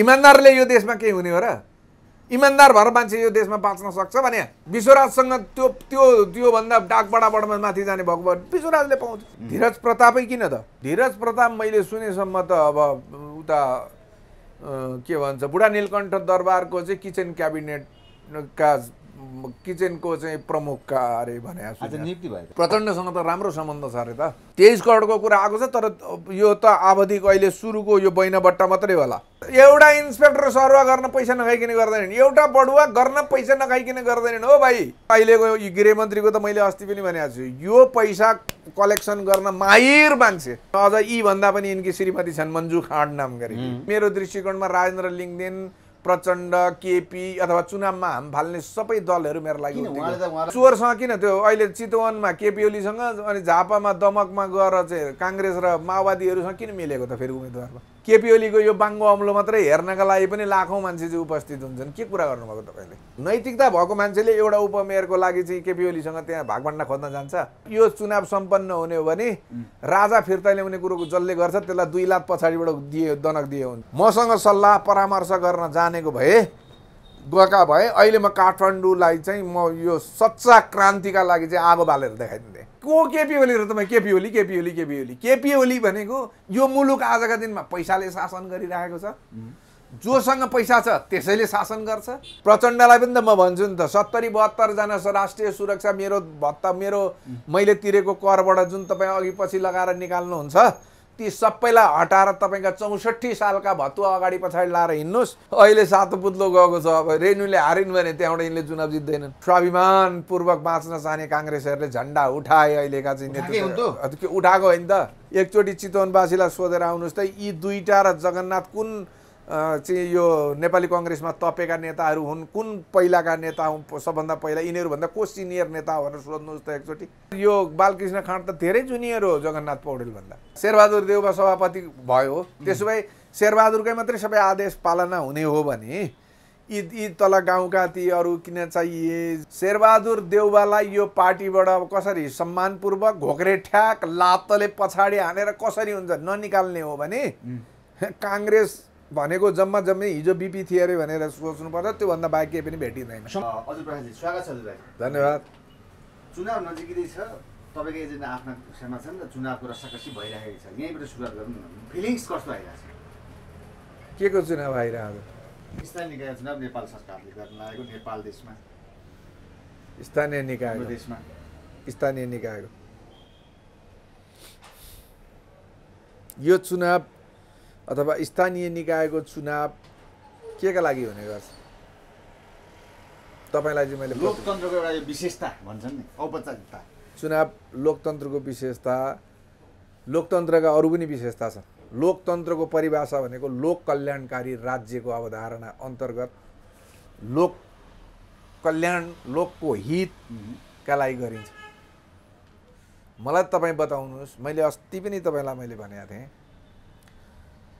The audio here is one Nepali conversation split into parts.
इमान्दारले यो देशमा केही हुने हो र इमान्दार भएर मान्छे यो देशमा बाँच्न सक्छ भने विश्वराजसँग त्यो त्यो त्योभन्दा डाकबडाबाट बडमा माथि जाने भएको भयो विश्वराजले पाउँछ धीरज प्रतापै किन त धीरज प्रताप मैले सुनेसम्म त अब उता के भन्छ बुढा नीलकण्ठ दरबारको चाहिँ किचन क्याबिनेटका किचनको चाहिँ प्रमुख कार्य भने प्रचण्डसँग त राम्रो सम्बन्ध छ अरे त तेइस करोडको कुरा आएको छ तर यो त आवधिक अहिले सुरुको यो बैनाबट्टा मात्रै होला एउटा इन्सपेक्टर सरुवा गर्न पैसा नखाइकन गर्दैनन् एउटा बडुवा गर्न पैसा नखाइकन गर्दैनन् हो भाइ अहिलेको गृहमन्त्रीको त मैले अस्ति पनि भनेको छु यो पैसा कलेक्सन गर्न माहिर मान्छे अझ यी भन्दा पनि यिनकी श्रीमती छन् मन्जु खाँड नाम गरी मेरो दृष्टिकोणमा राजेन्द्र लिङ्गदेन प्रचण्ड केपी अथवा चुनावमा हाम फाल्ने सबै दलहरू मेरो लागि चोरसँग किन त्यो अहिले चितवनमा केपी ओलीसँग अनि झापामा दमकमा गएर चाहिँ काङ्ग्रेस र माओवादीहरूसँग किन मिलेको त फेरि उम्मेदवारमा केपी ओलीको यो बाङ्गो अम्लो मात्रै हेर्नका लागि पनि लाखौँ मान्छे चाहिँ उपस्थित हुन्छन् के कुरा गर्नुभएको तपाईँले नैतिकता भएको मान्छेले एउटा उपमेयरको लागि चाहिँ केपी ओलीसँग त्यहाँ भागभन्डा खोज्न जान्छ यो चुनाव सम्पन्न हुने हो भने राजा फिर्ता ल्याउने कुरोको जसले गर्छ त्यसलाई दुई लाख पछाडिबाट दिए दनक दिए हुन्छ मसँग सल्लाह परामर्श गर्न जानेको भए गएका भए अहिले म काठमाडौँलाई चाहिँ म यो सच्चा क्रान्तिका लागि चाहिँ आगो बालेर देखाइदिन्थेँ को केपी ओली र तपाईँ केपी ओली केपी ओली केपी ओली केपी ओली भनेको यो मुलुक आजका दिनमा पैसाले शासन गरिरहेको छ जोसँग पैसा छ त्यसैले शासन गर्छ प्रचण्डलाई पनि त म भन्छु नि त सत्तरी बहत्तरजना राष्ट्रिय सुरक्षा मेरो भत्ता मेरो मैले तिरेको करबाट जुन तपाईँ अघि पछि लगाएर निकाल्नुहुन्छ ती सबैलाई हटाएर तपाईँका चौसठी सालका भतुवा अगाडि पछाडि लाएर हिँड्नुहोस् अहिले सातो पुत्लो गएको छ अब रेणुले हारिन् भने त्यहाँबाट यिनले चुनाव जित्दैनन् स्वाभिमानपूर्वक बाँच्न चाहने काङ्ग्रेसहरूले झन्डा उठाए अहिलेका चाहिँ नेतृत्व उठाएको होइन त एकचोटि चितवनवासीलाई सोधेर आउनुहोस् त यी दुईवटा र जगन्नाथ कुन चाहिँ यो नेपाली कङ्ग्रेसमा तपेका नेताहरू हुन् कुन पहिलाका नेता हुन् सबभन्दा पहिला यिनीहरूभन्दा को सिनियर नेता हो भनेर सोध्नुहोस् त एकचोटि यो बालकृष्ण खाँड त धेरै जुनियर हो जगन्नाथ पौडेलभन्दा शेरबहादुर देउबा सभापति भयो त्यसो भए शेरबहादुरकै मात्रै सबै आदेश पालना हुने हो भने यी यी तल गाउँका ती अरू किन चाहिए शेरबहादुर देउबालाई यो पार्टीबाट कसरी सम्मानपूर्वक घोक्रे ठ्याक लातले पछाडि हानेर कसरी हुन्छ ननिकाल्ने हो भने काङ्ग्रेस भनेको जम्मा जम्मै हिजो बिपी थियो अरे भनेर सोच्नुपर्छ त्योभन्दा बाहेक केही पनि भेटिँदैन हजुर प्रकाशजी स्वागत छ हजुरलाई धन्यवाद चुनाव नजिकै छ तपाईँको एजेन्डा आफ्ना खुसीमा छन् र चुनावको रसाकसी भइरहेको छ यहीँबाट सुरुवात गर्नु फिलिङ्स कस्तो आइरहेको छ के को चुनाव आइरहेको स्थानीय निकाय चुनाव नेपाल सरकारले गर्न लागेको नेपाल देशमा स्थानीय निकाय देशमा स्थानीय निकायको यो चुनाव अथवा स्थानीय निकायको चुनाव के का लागि हुने गर्छ तपाईँलाई चाहिँ मैले लोकतन्त्रको एउटा विशेषता भन्छन् नि औपचारिकता चुनाव लोकतन्त्रको विशेषता लोकतन्त्रका अरू पनि विशेषता छन् लोकतन्त्रको परिभाषा भनेको लोक कल्याणकारी राज्यको अवधारणा अन्तर्गत लोक कल्याण लोकको हितका लागि गरिन्छ मलाई तपाईँ बताउनुहोस् मैले अस्ति पनि तपाईँलाई मैले भनेको थिएँ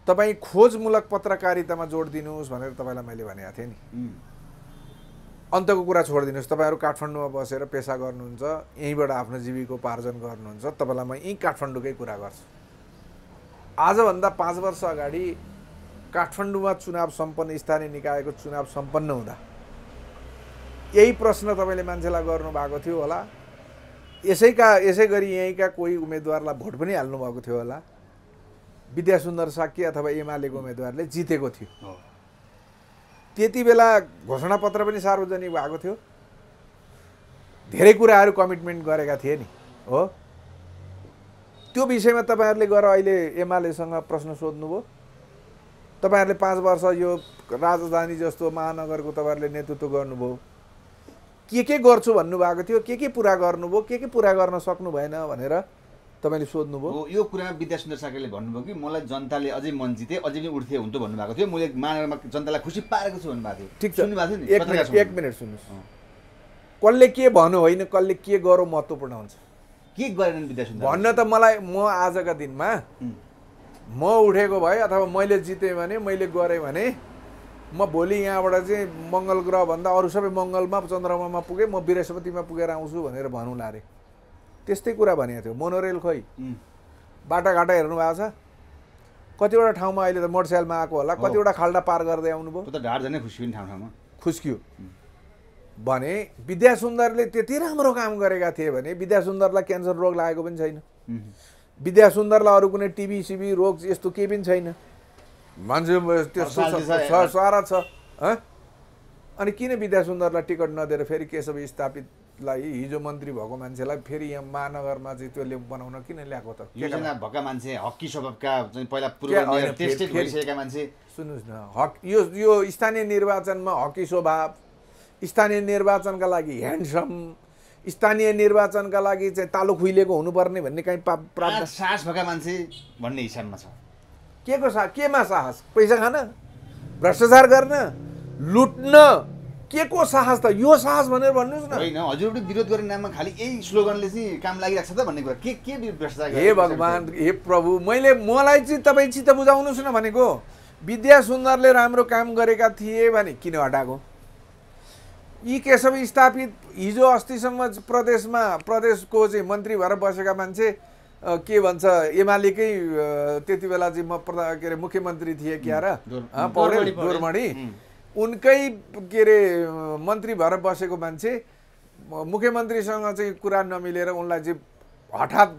तपाईँ खोजमूलक पत्रकारितामा जोड दिनुहोस् भनेर तपाईँलाई मैले भनेको थिएँ नि अन्तको कुरा छोडिदिनुहोस् तपाईँहरू काठमाडौँमा बसेर पेसा गर्नुहुन्छ यहीँबाट आफ्नो जीविकोपार्जन गर्नुहुन्छ तपाईँलाई म यहीँ काठमाडौँकै कुरा गर्छु आजभन्दा पाँच वर्ष अगाडि काठमाडौँमा चुनाव सम्पन्न स्थानीय निकायको चुनाव सम्पन्न हुँदा यही प्रश्न तपाईँले मान्छेलाई गर्नुभएको थियो होला यसैका यसै गरी यहीँका कोही उम्मेदवारलाई भोट पनि हाल्नुभएको थियो होला विद्यासुन्दर साक्य अथवा एमालेको उम्मेदवारले जितेको थियो त्यति बेला घोषणापत्र पनि सार्वजनिक भएको थियो धेरै कुराहरू कमिटमेन्ट गरेका थिए नि हो त्यो विषयमा तपाईँहरूले गएर अहिले एमालेसँग प्रश्न सोध्नुभयो तपाईँहरूले पाँच वर्ष यो राजधानी जस्तो महानगरको तपाईँहरूले नेतृत्व गर्नुभयो के के गर्छु भन्नुभएको थियो के के पुरा गर्नुभयो के के पुरा गर्न सक्नु भएन भनेर तपाईँले सोध्नुभयो यो कुरा विद्यासुन्दर साकेले भन्नुभयो कि मलाई जनताले अझै मन जिते अझै पनि उठ्थे हुन्थ्यो भन्नुभएको थियो मैले मानेरमा जनतालाई खुसी पारेको छु भन्नुभएको थियो ठिक छ एक एक मिनट सुन्नुहोस् कसले के भन्नु होइन कसले के गरौँ महत्त्वपूर्ण हुन्छ के विद्या विद्यासुन्दर भन्न त मलाई म आजका दिनमा म उठेको भए अथवा मैले जितेँ भने मैले गरेँ भने म भोलि यहाँबाट चाहिँ मङ्गल ग्रहभन्दा अरू सबै मङ्गलमा चन्द्रमामा पुगेँ म बृहस्पतिमा पुगेर आउँछु भनेर भनौँ अरे त्यस्तै कुरा भनेको थियो मोनोरेल खोइ बाटाघाटा हेर्नु भएको छ कतिवटा ठाउँमा अहिले त मोटरसाइकलमा आएको होला कतिवटा खाल्डा पार गर्दै आउनुभयो त ढाड झन् खुस्कियो ठाउँ ठाउँमा खुस्कियो भने विद्या सुन्दरले त्यति राम्रो काम गरेका थिए भने विद्या सुन्दरलाई क्यान्सर रोग लागेको पनि छैन विद्या सुन्दरलाई अरू कुनै टिबी सिबी रोग यस्तो केही पनि छैन मान्छे त्यो सारा छ अनि किन विद्या सुन्दरलाई टिकट नदिएर फेरि केशव स्थापित लाई हिजो मन्त्री भएको मान्छेलाई फेरि यहाँ महानगरमा चाहिँ त्यो त्यसले बनाउन किन ल्याएको त भएका मान्छे हक्की स्वभावका पहिला पूर्व मान्छे सुन्नुहोस् न हक यो यो स्थानीय निर्वाचनमा हकी स्वभाव स्थानीय निर्वाचनका लागि ह्यान्डसम स्थानीय निर्वाचनका लागि चाहिँ तालु खुइलिएको हुनुपर्ने भन्ने कहीँ प्राप्त साहस भएका मान्छे भन्ने हिसाबमा छ के को साहस केमा साहस पैसा खान भ्रष्टाचार गर्न लुट्न के को साहस त यो साहस भनेर भन्नुहोस् न होइन हजुरहरूले विरोध गर्ने नाममा खालि यही स्लोगनले चाहिँ काम लागिरहेको छ त भन्ने कुरा के के हे भगवान् हे प्रभु मैले मलाई चाहिँ तपाईँ चित्त बुझाउनुहोस् न भनेको विद्या सुन्दरले राम्रो काम गरेका थिए भने किन हटाएको यी केशव स्थापित हिजो अस्तिसम्म प्रदेशमा प्रदेशको चाहिँ मन्त्री भएर बसेका मान्छे के भन्छ एमालेकै त्यति बेला चाहिँ म प्रधान के अरे मुख्यमन्त्री थिएँ क्यारा पौडेल दोरमणी उनकै के अरे मन्त्री भएर बसेको मान्छे मुख्यमन्त्रीसँग चाहिँ कुरा नमिलेर उनलाई चाहिँ हठात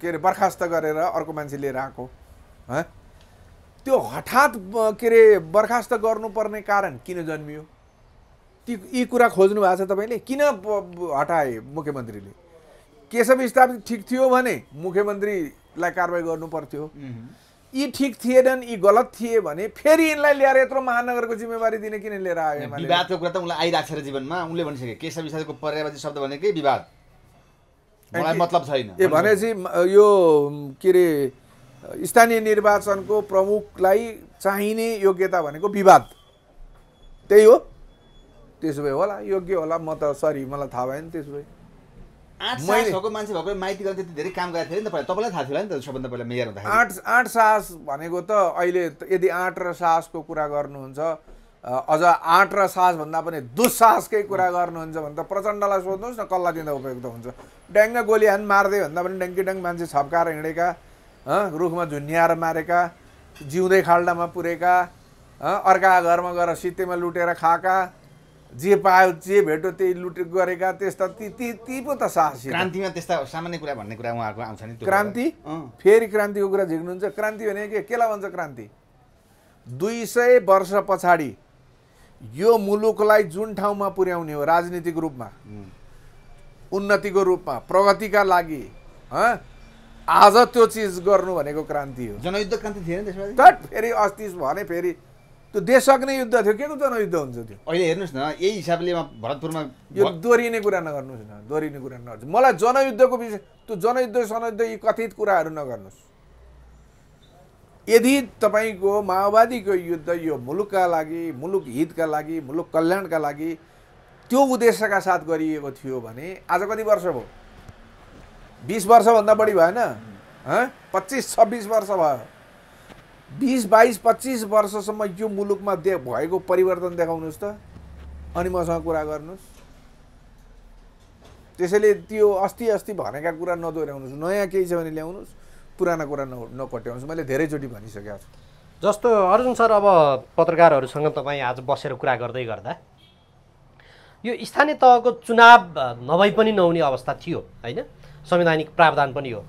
के अरे बर्खास्त गरेर अर्को मान्छे लिएर आएको त्यो हठात के अरे बर्खास्त गर्नुपर्ने कारण किन जन्मियो ती यी कुरा खोज्नु भएको छ तपाईँले किन हटाए मुख्यमन्त्रीले केशव स्थापित ठिक थियो भने मुख्यमन्त्रीलाई कारवाही गर्नु पर्थ्यो यी ठिक थिएनन् यी गलत थिए भने फेरि यिनलाई ल्याएर यत्रो महानगरको जिम्मेवारी दिने किन लिएर आयो विवादको कुरा त उसलाई आइरहेको छ जीवनमा उनले भनिसके केशव विषयको पर्यावरण शब्द भनेकै विवाद मलाई मतलब छैन ए भनेपछि यो के अरे स्थानीय निर्वाचनको प्रमुखलाई चाहिने योग्यता भनेको विवाद त्यही हो त्यसो भए होला योग्य होला म त सरी मलाई थाहा भएन त्यसो भए आठ मान्छे भएको माइती धेरै काम गरेको थियो नि तपाईँलाई थाहा थियो नि त सबभन्दा पहिला मेयर हुँदाखेरि आठ आठ सास भनेको त अहिले यदि आँट र सासको कुरा गर्नुहुन्छ अझ आँट र सास भन्दा पनि दुस्साहसकै कुरा गर्नुहुन्छ भने त प्रचण्डलाई सोध्नुहोस् न कल्ला दिँदा उपयुक्त हुन्छ ड्याङ्ग गोली हान मार्दै भन्दा पनि ड्याङ्की ड्याङ मान्छे छप्काएर हिँडेका रुखमा झुन्याएर मारेका जिउँदै खाल्डामा पुरेका अर्का घरमा गएर सितेमा लुटेर खाएका जे पायो जे भेट्यो त्यही लुट गरेका त्यस्ता ती ती ती पो त साहसी क्रान्तिमा त्यस्ता सामान्य कुरा भन्ने कुरा उहाँहरूको आउँछ नि क्रान्ति फेरि क्रान्तिको कुरा झिक्नुहुन्छ क्रान्ति भने के केलाई भन्छ क्रान्ति दुई सय वर्ष पछाडि यो मुलुकलाई जुन ठाउँमा पुर्याउने हो राजनीतिक रूपमा उन्नतिको रूपमा प्रगतिका लागि आज त्यो चिज गर्नु भनेको क्रान्ति हो जनयुद्ध क्रान्ति थिएन त्यसमा फेरि अस्ति भने फेरि त्यो देश सक्ने युद्ध थियो के को जनयुद्ध हुन्छ त्यो अहिले हेर्नुहोस् न यही हिसाबले भरतपुरमा यो दोहोरिने कुरा नगर्नुहोस् न दोहोरिने कुरा नगर्नु मलाई जनयुद्धको विषय त्यो जनयुद्ध सनयुद्ध यी कथित कुराहरू नगर्नुहोस् यदि तपाईँको माओवादीको युद्ध यो मुलुकका लागि मुलुक हितका लागि मुलुक कल्याणका लागि त्यो उद्देश्यका साथ गरिएको थियो भने आज कति वर्ष भयो बिस वर्षभन्दा बढी भएन पच्चिस छब्बिस वर्ष भयो बिस बाइस पच्चिस वर्षसम्म यो मुलुकमा दे भएको परिवर्तन देखाउनुहोस् त अनि मसँग कुरा गर्नुहोस् त्यसैले त्यो अस्ति अस्ति भनेका कुरा नदोहोऱ्याउनुहोस् नयाँ केही छ भने ल्याउनुहोस् पुरानो कुरा न नपट्याउनुहोस् मैले धेरैचोटि भनिसकेको छु जस्तो अर्जुन सर अब पत्रकारहरूसँग तपाईँ आज बसेर कुरा गर्दै गर्दा यो स्थानीय तहको चुनाव नभई पनि नहुने अवस्था थियो होइन संवैधानिक प्रावधान पनि हो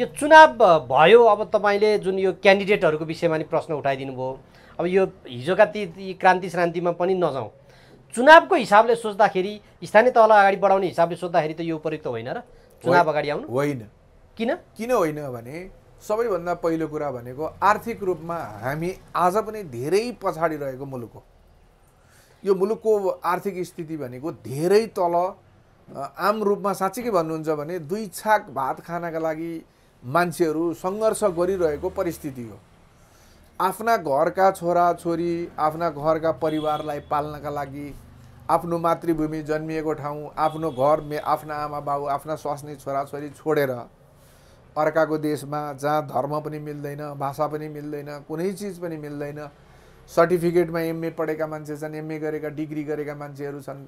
यो चुनाव भयो अब तपाईँले जुन यो क्यान्डिडेटहरूको विषयमा नि प्रश्न उठाइदिनु भयो अब यो हिजोका ती क्रान्ति श्रान्तिमा पनि नजाउँ चुनावको हिसाबले सोच्दाखेरि स्थानीय तहलाई अगाडि बढाउने हिसाबले सोद्धाखेरि त यो उपयुक्त होइन र चुनाव अगाडि आउनु होइन किन किन होइन भने सबैभन्दा पहिलो कुरा भनेको आर्थिक रूपमा हामी आज पनि धेरै पछाडि रहेको मुलुक हो यो मुलुकको आर्थिक स्थिति भनेको धेरै तल आम रूपमा साँच्चीकै भन्नुहुन्छ भने दुई छाक भात खानका लागि मान्छेहरू सङ्घर्ष गरिरहेको परिस्थिति हो आफ्ना घरका छोरा छोरी आफ्ना घरका परिवारलाई पाल्नका लागि आफ्नो मातृभूमि जन्मिएको ठाउँ आफ्नो घर मे आफ्ना आमा बाबु आफ्ना स्वास्नी छोराछोरी छोडेर अर्काको देशमा जहाँ धर्म पनि मिल्दैन भाषा पनि मिल्दैन कुनै चिज पनि मिल्दैन सर्टिफिकेटमा एमए पढेका मान्छे छन् एमए गरेका डिग्री गरेका मान्छेहरू छन्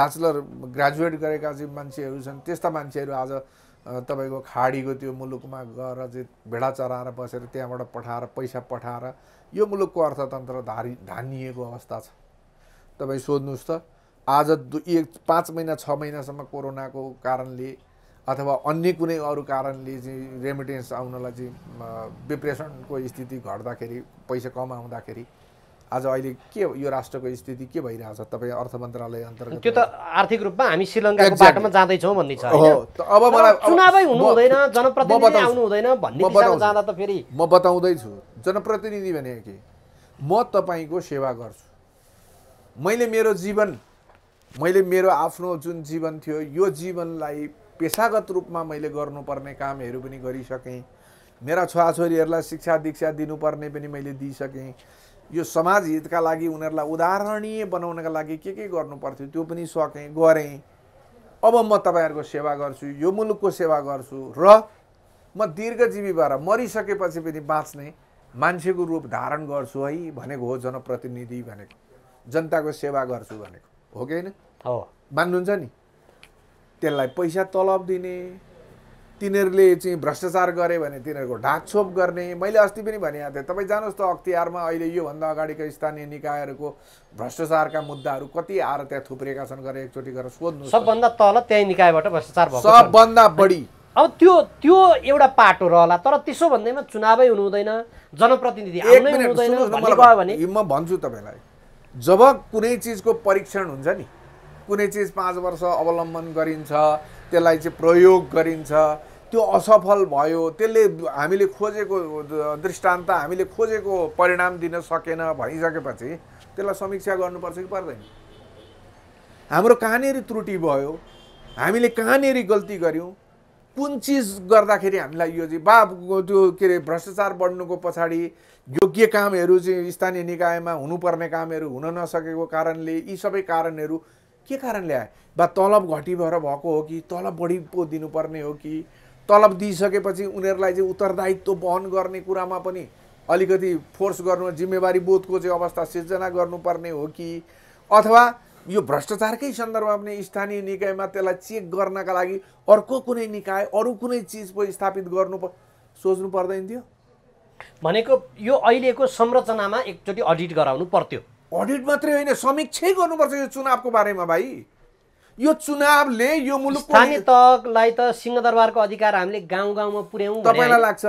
ब्याचलर ग्रेजुएट गरेका मान्छेहरू छन् त्यस्ता मान्छेहरू आज तपाईँको खाडीको त्यो मुलुकमा गएर चाहिँ भेडा चराएर बसेर त्यहाँबाट पठाएर पैसा पठाएर यो मुलुकको अर्थतन्त्र धारी धानिएको अवस्था छ तपाईँ सोध्नुहोस् त आज दुई एक पाँच महिना छ महिनासम्म कोरोनाको कारणले अथवा अन्य कुनै अरू कारणले चाहिँ रेमिटेन्स आउनलाई चाहिँ डिप्रेसनको स्थिति घट्दाखेरि पैसा कम आउँदाखेरि आज अहिले के यो राष्ट्रको स्थिति के भइरहेको छ तपाईँ अर्थ मन्त्रालय अन्तर्गत त्यो त आर्थिक रूपमा हामी श्रीलङ्काको बाटोमा जाँदैछौँ भन्ने छ अब मलाई चुनावै हुनु हुँदैन जनप्रतिनिधि आउनु हुँदैन भन्ने जाँदा त फेरि म बताउँदैछु जनप्रतिनिधि भने के म तपाईँको सेवा गर्छु मैले मेरो जीवन मैले मेरो आफ्नो जुन जीवन थियो यो जीवनलाई पेसागत रूपमा मैले गर्नुपर्ने कामहरू पनि गरिसकेँ मेरा छोराछोरीहरूलाई शिक्षा दीक्षा दिनुपर्ने पनि मैले दिइसकेँ यो समाज हितका लागि उनीहरूलाई उदाहरणीय बनाउनका लागि के के गर्नु पर्थ्यो त्यो पनि सकेँ गरेँ अब म तपाईँहरूको सेवा गर्छु यो मुलुकको सेवा गर्छु र म दीर्घजीवी भएर मरिसकेपछि पनि बाँच्ने मान्छेको रूप धारण गर्छु है भनेको हो जनप्रतिनिधि भनेको जनताको सेवा गर्छु भनेको हो कि होइन मान्नुहुन्छ नि त्यसलाई पैसा तलब दिने तिनीहरूले चाहिँ भ्रष्टाचार गरे भने तिनीहरूको ढाकछोप गर्ने मैले अस्ति पनि भने थिएँ तपाईँ जानुहोस् त अख्तियारमा अहिले योभन्दा अगाडिको स्थानीय निकायहरूको भ्रष्टाचारका मुद्दाहरू कति आएर त्यहाँ थुप्रिएका छन् गरेर एकचोटि गरेर सोध्नु सबभन्दा तल त्यही निकायबाट भ्रष्टाचार भयो सबभन्दा बढी अब त्यो त्यो एउटा पाटो रहला तर त्यसो भन्दैमा चुनावै हुनु हुँदैन जनप्रतिनिधि भने म भन्छु तपाईँलाई जब कुनै चिजको परीक्षण हुन्छ नि कुनै चिज पाँच वर्ष अवलम्बन गरिन्छ त्यसलाई चाहिँ प्रयोग गरिन्छ त्यो असफल भयो त्यसले हामीले खोजेको दृष्टान्त हामीले खोजेको परिणाम दिन सकेन भनिसकेपछि त्यसलाई समीक्षा गर्नुपर्छ कि पर्दैन हाम्रो कहाँनिर त्रुटि भयो हामीले कहाँनिर गल्ती गऱ्यौँ कुन चिज गर्दाखेरि हामीलाई यो चाहिँ बा त्यो के अरे भ्रष्टाचार बढ्नुको पछाडि योग्य कामहरू चाहिँ स्थानीय निकायमा हुनुपर्ने कामहरू हुन नसकेको कारणले यी सबै कारणहरू के कारणले आए बा तलब घटी भएर भएको हो कि तलब बढी दिनुपर्ने हो कि तलब दिइसकेपछि उनीहरूलाई चाहिँ उत्तरदायित्व वहन गर्ने कुरामा पनि अलिकति फोर्स गर्नु जिम्मेवारी बोधको चाहिँ अवस्था सिर्जना गर्नुपर्ने हो कि अथवा यो भ्रष्टाचारकै सन्दर्भमा पनि स्थानीय निकायमा त्यसलाई चेक गर्नका लागि अर्को कुनै निकाय अरू कुनै चिज पो स्थापित गर्नु प सोच्नु पर्दैन थियो भनेको यो अहिलेको संरचनामा एकचोटि अडिट गराउनु पर्थ्यो अडिट मात्रै होइन समीक्षै गर्नुपर्छ यो चुनावको बारेमा भाइ यो चुनावले यो मुलुक स्थानीय तहलाई त सिंहदरबारको अधिकार हामीले गाउँ गाउँमा पुर्याउँ तपाईँलाई लाग्छ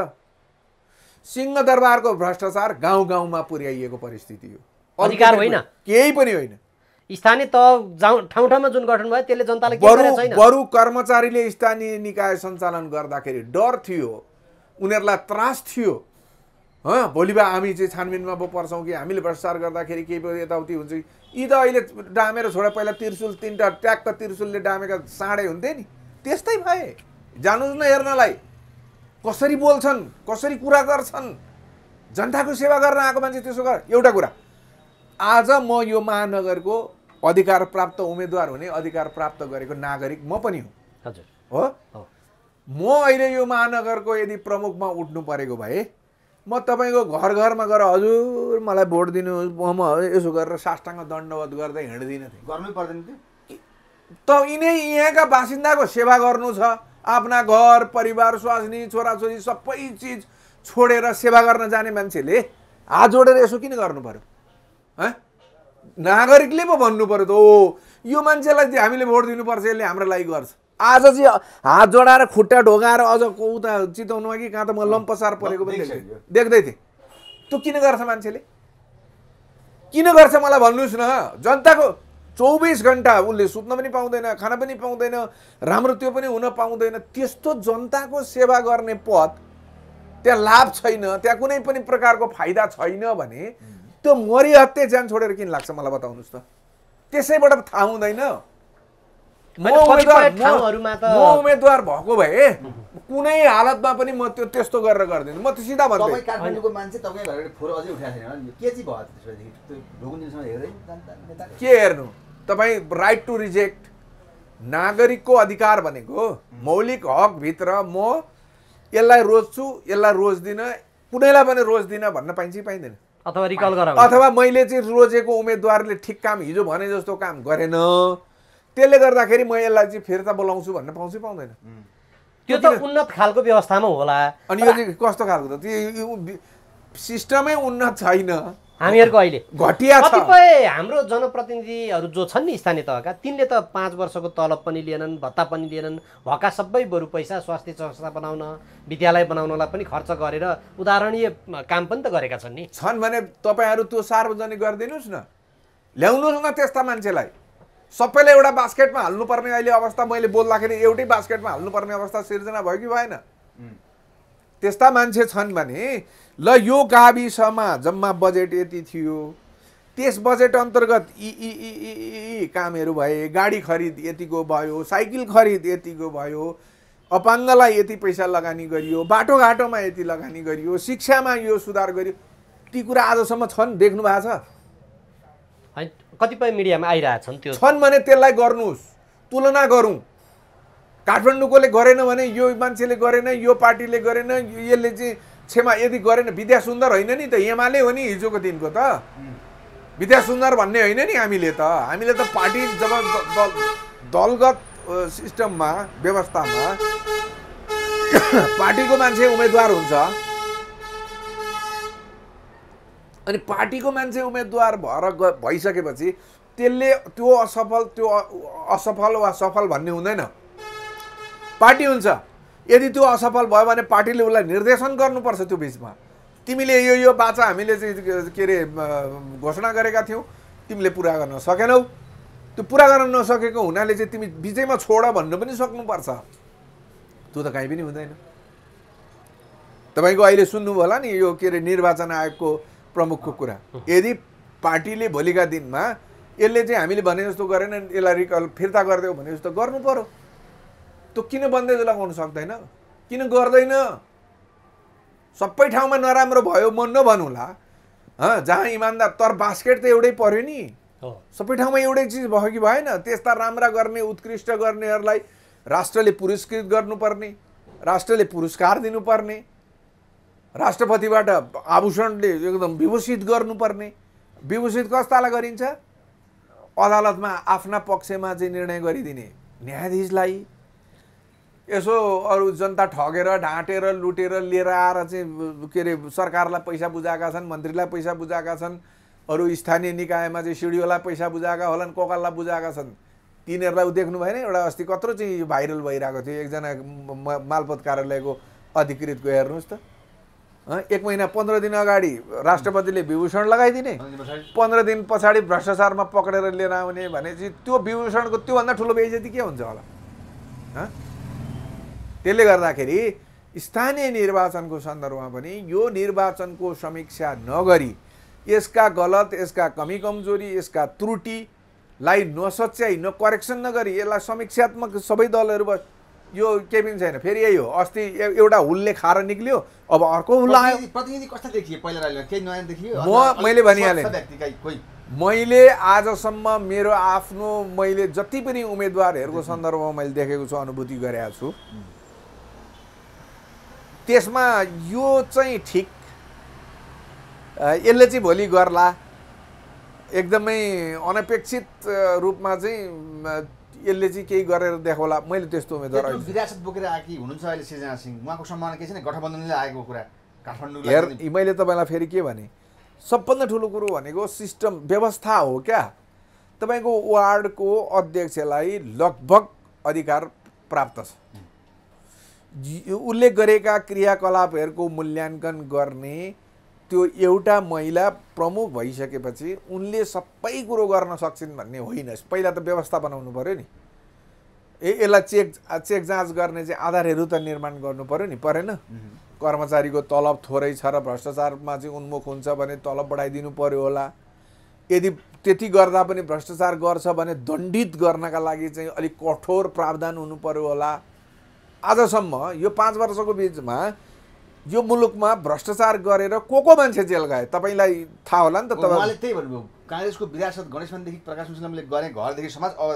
सिंहदरबारको भ्रष्टाचार गाउँ गाउँमा पुर्याइएको परिस्थिति हो अधिकार होइन केही पनि होइन स्थानीय तह ठाउँ ठाउँमा जुन गठन भयो त्यसले जनतालाई छैन बरु कर्मचारीले स्थानीय निकाय सञ्चालन गर्दाखेरि डर थियो उनीहरूलाई त्रास थियो भोलि भए हामी चाहिँ छानबिनमा पो पर्छौँ कि हामीले भ्रष्टाचार गर्दाखेरि केही यताउति हुन्छ कि यी त अहिले डामेर छोडा पहिला त्रिसुल तिनवटा ट्याक्क त्रिसुलले डामेका साँडे हुन्थे नि त्यस्तै भए जानुहोस् न हेर्नलाई कसरी बोल्छन् कसरी कुरा गर्छन् जनताको सेवा गर्न आएको मान्छे त्यसो गर एउटा कुरा आज म यो महानगरको अधिकार प्राप्त उम्मेदवार हुने अधिकार प्राप्त गरेको नागरिक म पनि हुँ हजुर हो म अहिले यो महानगरको यदि प्रमुखमा उठ्नु परेको भए म तपाईँको घर घरमा गएर हजुर मलाई भोट दिनु म यसो गरेर साष्टाङ्ग दण्डवत गर्दै हिँड्दिनँ थिएँ गर्नै पर्दैन थियो त यिनै यहाँका बासिन्दाको सेवा गर्नु छ आफ्ना घर परिवार स्वास्नी छोराछोरी सबै चिज छोडेर सेवा गर्न जाने मान्छेले हात जोडेर यसो किन गर्नु पऱ्यो है नागरिकले पो भन्नु पऱ्यो त ओ यो मान्छेलाई हामीले भोट दिनुपर्छ यसले हाम्रो लागि गर्छ आज चाहिँ हात जोडाएर खुट्टा ढोगाएर अझ उता चिताउनुमा कि कहाँ त म लम्पसार परेको पनि देख्दै थिएँ त्यो किन गर्छ मान्छेले किन गर्छ मलाई भन्नुहोस् न जनताको चौबिस घन्टा उसले सुत्न पनि पाउँदैन खान पनि पाउँदैन राम्रो त्यो पनि हुन पाउँदैन त्यस्तो जनताको सेवा गर्ने पद त्यहाँ लाभ छैन त्यहाँ कुनै पनि प्रकारको फाइदा छैन भने त्यो मरिहत्ते ज्यान छोडेर किन लाग्छ मलाई बताउनुहोस् त त्यसैबाट थाहा हुँदैन म उम्मेद्वार भएको भए कुनै हालतमा पनि म त्यो त्यस्तो गरेर गर्दिनँ म त्यो सिधा भन्छु के हेर्नु तपाईँ राइट टु रिजेक्ट नागरिकको अधिकार भनेको मौलिक हकभित्र म यसलाई रोज्छु यसलाई रोज्दिनँ कुनैलाई पनि रोज्दिनँ भन्न पाइन्छ कि पाइँदैन अथवा रिकल अथवा मैले चाहिँ रोजेको उम्मेद्वारले ठिक काम हिजो भने जस्तो काम गरेन त्यसले गर्दाखेरि म यसलाई चाहिँ फिर्ता बोलाउँछु भन्न पाउँछु पाउँदैन त्यो त उन्नत खालको व्यवस्थामा होला अनि यो चाहिँ कस्तो खालको त त्यो सिस्टमै उन्नत छैन हामीहरूको अहिले घटिया कतिपय हाम्रो जनप्रतिनिधिहरू जो छन् नि स्थानीय तहका तिनले त पाँच वर्षको तलब पनि लिएनन् भत्ता पनि लिएनन् भएका सबै बरु पैसा स्वास्थ्य संस्था बनाउन विद्यालय बनाउनलाई पनि खर्च गरेर उदाहरणीय काम पनि त गरेका छन् नि छन् भने तपाईँहरू त्यो सार्वजनिक गरिदिनुहोस् न ल्याउनुहोस् न त्यस्ता मान्छेलाई सबैले एउटा बास्केटमा हाल्नुपर्ने अहिले अवस्था मैले बोल्दाखेरि एउटै बास्केटमा हाल्नुपर्ने अवस्था सिर्जना भयो कि भएन त्यस्ता मान्छे छन् भने ल यो गाविसमा जम्मा बजेट यति थियो त्यस बजेट अन्तर्गत यी यी कामहरू भए गाडी खरिद यतिको भयो साइकल खरिद यतिको भयो अपाङ्गलाई यति पैसा लगानी गरियो बाटोघाटोमा यति लगानी गरियो शिक्षामा यो सुधार गरियो ती कुरा आजसम्म छन् देख्नु भएको छ कतिपय मिडियामा आइरहेछन् त्यो छन् भने त्यसलाई गर्नुहोस् तुलना गरौँ काठमाडौँकोले गरेन भने यो मान्छेले गरेन यो पार्टीले गरेन यसले चाहिँ क्षमा यदि गरेन विद्या सुन्दर होइन नि त एमाले हो नि हिजोको दिनको त विद्या सुन्दर भन्ने होइन नि हामीले त हामीले त पार्टी जब दलगत सिस्टममा व्यवस्थामा पार्टीको मान्छे उम्मेदवार हुन्छ अनि पार्टीको मान्छे उम्मेदवार भएर ग भइसकेपछि त्यसले त्यो असफल त्यो असफल वा सफल भन्ने हुँदैन पार्टी हुन्छ यदि त्यो असफल भयो भने पार्टीले उसलाई निर्देशन गर्नुपर्छ त्यो बिचमा तिमीले यो यो बाचा हामीले चाहिँ के अरे घोषणा गरेका थियौ तिमीले पुरा गर्न सकेनौ त्यो पुरा गर्न नसकेको हुनाले चाहिँ तिमी बिचैमा छोड भन्नु पनि सक्नुपर्छ त्यो त काहीँ पनि हुँदैन तपाईँको अहिले सुन्नु होला नि यो के अरे निर्वाचन आयोगको प्रमुखको कुरा यदि पार्टीले भोलिका दिनमा यसले चाहिँ हामीले भने जस्तो गरेन यसलाई रिकल फिर्ता गरिदियो भने जस्तो गर्नु पऱ्यो त्यो किन बन्देज लगाउनु सक्दैन किन गर्दैन सबै ठाउँमा नराम्रो भयो म नभनौँला जहाँ इमान्दार तर बास्केट त एउटै पऱ्यो नि सबै ठाउँमा एउटै चिज भयो कि भएन त्यस्ता राम्रा गर्ने उत्कृष्ट गर्नेहरूलाई राष्ट्रले पुरस्कृत गर्नुपर्ने राष्ट्रले पुरस्कार दिनुपर्ने राष्ट्रपतिबाट आभूषणले एकदम विभूषित गर्नुपर्ने विभूषित कस्तालाई गरिन्छ अदालतमा आफ्ना पक्षमा चाहिँ निर्णय गरिदिने न्यायाधीशलाई यसो अरू जनता ठगेर ढाँटेर लुटेर लिएर आएर चाहिँ के अरे सरकारलाई पैसा बुझाएका छन् मन्त्रीलाई पैसा बुझाएका छन् अरू स्थानीय निकायमा चाहिँ सिडिओलाई पैसा बुझाएका होलान् कोकाललाई बुझाएका छन् तिनीहरूलाई ऊ देख्नु भएन एउटा अस्ति कत्रो चाहिँ भाइरल भइरहेको थियो एकजना मालपत कार्यालयको अधिकृतको हेर्नुहोस् त एक महिना पन्ध्र दिन अगाडि राष्ट्रपतिले विभूषण लगाइदिने पन्ध्र दिन पछाडि भ्रष्टाचारमा पक्रेर लिएर आउने भनेपछि त्यो विभूषणको त्योभन्दा ठुलो बेजती के हुन्छ होला त्यसले गर्दाखेरि स्थानीय निर्वाचनको सन्दर्भमा पनि यो निर्वाचनको समीक्षा नगरी यसका गलत यसका कमी कमजोरी यसका त्रुटिलाई नसच्याई न करेक्सन नगरी यसलाई समीक्षात्मक सबै दलहरू यो के पनि छैन फेरि यही हो अस्ति एउटा हुलले खाएर निक्ल्यो अब अर्को हुल आयो प्रतिनिधि कस्तो देखियो पहिला केही नयाँ देखियो म मैले भनिहालेँ मैले आजसम्म मेरो आफ्नो मैले जति पनि उम्मेदवारहरूको सन्दर्भमा मैले देखेको छु अनुभूति गरेको छु त्यसमा यो चाहिँ ठिक यसले चाहिँ भोलि गर्ला एकदमै अनपेक्षित रूपमा चाहिँ यसले चाहिँ केही गरेर देखाउला मैले त्यस्तो उम्मेद्वार विरासत बोकेर आएकी हुनुहुन्छ अहिले सृजना सिंह उहाँको सम्मान के छैन गठबन्धनले आएको कुरा काठमाडौँ हेर मैले तपाईँलाई फेरि के भने सबभन्दा ठुलो कुरो भनेको सिस्टम व्यवस्था हो क्या तपाईँको वार्डको अध्यक्षलाई लगभग अधिकार प्राप्त छ उसले गरेका क्रियाकलापहरूको मूल्याङ्कन गर्ने त्यो एउटा महिला प्रमुख भइसकेपछि उनले सबै कुरो गर्न सक्छिन् भन्ने होइन पहिला त व्यवस्था बनाउनु पऱ्यो नि ए यसलाई चेक चेक जाँच गर्ने चाहिँ आधारहरू त निर्माण गर्नु पऱ्यो नि परेन कर्मचारीको तलब थोरै छ र भ्रष्टाचारमा चाहिँ उन्मुख हुन्छ भने तलब बढाइदिनु पऱ्यो होला यदि त्यति गर्दा पनि भ्रष्टाचार गर्छ भने दण्डित गर्नका लागि चाहिँ अलिक कठोर प्रावधान हुनु पऱ्यो होला आजसम्म यो पाँच वर्षको बिचमा यो मुलुकमा भ्रष्टाचार गरेर को को मान्छे जेल गए तपाईँलाई थाहा होला नि त तपाईँले त्यही भन्नुभयो काङ्ग्रेसको विरासत गणेशमानदेखि प्रकाश मुस्लिमले गरे घरदेखि समाज अब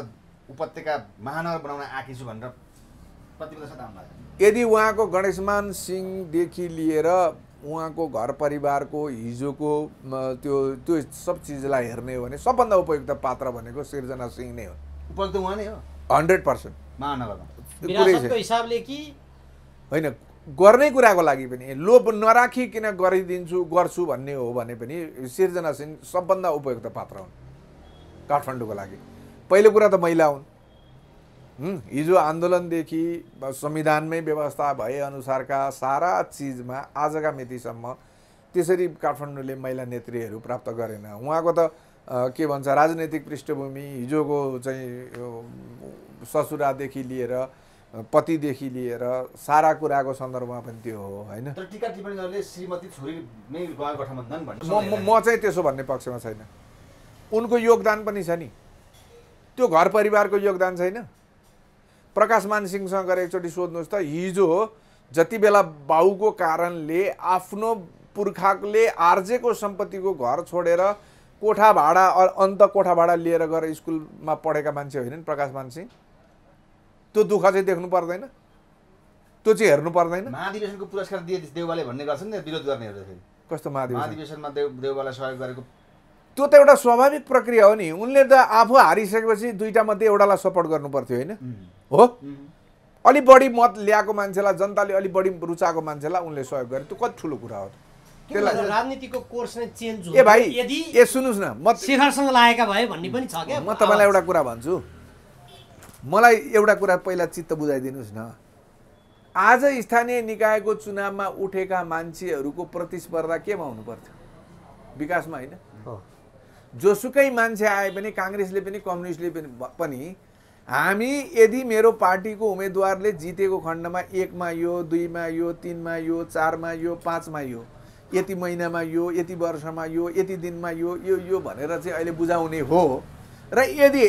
उपत्यका महानगर बनाउन आँखी छु भनेर यदि उहाँको गणेशमान सिंहदेखि लिएर उहाँको घर परिवारको हिजोको त्यो त्यो सब चिजलाई हेर्ने हो भने सबभन्दा उपयुक्त पात्र भनेको सिर्जना सिंह नै हो उपयुक्त उहाँ नै हो हन्ड्रेड पर्सेन्ट महानगरमा हिसाबले कि होइन गर्ने कुराको लागि पनि लोभ नराखिकन गरिदिन्छु गर्छु भन्ने हो भने पनि सिर्जना सिंह सबभन्दा उपयुक्त पात्र हुन् काठमाडौँको लागि पहिलो कुरा त महिला हुन् हिजो आन्दोलनदेखि संविधानमै व्यवस्था भएअनुसारका सारा चिजमा आजका मितिसम्म त्यसरी काठमाडौँले महिला नेत्रीहरू प्राप्त गरेन उहाँको त के भन्छ राजनैतिक पृष्ठभूमि हिजोको चाहिँ ससुरादेखि लिएर पतिदेखि लिएर सारा कुराको सन्दर्भमा पनि त्यो हो होइन म चाहिँ त्यसो भन्ने पक्षमा छैन उनको योगदान पनि छ नि त्यो घर परिवारको योगदान छैन प्रकाश मानसिंहसँग गएर एकचोटि सोध्नुहोस् त हिजो जति बेला बाउको कारणले आफ्नो पुर्खाले आर्जेको सम्पत्तिको घर छोडेर कोठा भाडा अन्त कोठा भाडा लिएर गएर स्कुलमा पढेका मान्छे होइनन् प्रकाश मानसिंह त्यो दुःख चाहिँ देख्नु पर्दैन त्यो चाहिँ हेर्नु पर्दैन महाधिवेशनको पुरस्कार दिए देउवाले भन्ने गर्छन् नि विरोध गर्नेहरू कस्तो महाधिवेशनमा देव देउवालाई सहयोग गरेको त्यो त एउटा स्वाभाविक प्रक्रिया हो नि उनले त आफू हारिसकेपछि दुईवटा मध्ये एउटालाई सपोर्ट गर्नु पर्थ्यो होइन हो अलिक बढी मत ल्याएको मान्छेलाई जनताले अलिक बढी रुचाएको मान्छेलाई उनले सहयोग गरे त्यो कति ठुलो कुरा हो त्यसलाई राजनीतिको कोर्स नै चेन्ज ए भाइ यदि ए सुन्नुहोस् न म शिखरसँग लागेका भए भन्ने पनि छ क्या म तपाईँलाई एउटा कुरा भन्छु मलाई एउटा कुरा पहिला चित्त बुझाइदिनुहोस् न आज स्थानीय निकायको चुनावमा उठेका मान्छेहरूको प्रतिस्पर्धा केमा हुनुपर्थ्यो विकासमा होइन जोसुकै मान्छे आए पनि काङ्ग्रेसले पनि कम्युनिस्टले पनि हामी यदि मेरो पार्टीको उम्मेदवारले जितेको खण्डमा एकमा यो दुईमा यो तिनमा यो चारमा यो पाँचमा यो यति महिनामा यो यति वर्षमा यो यति दिनमा यो यो यो भनेर चाहिँ अहिले बुझाउने हो र यदि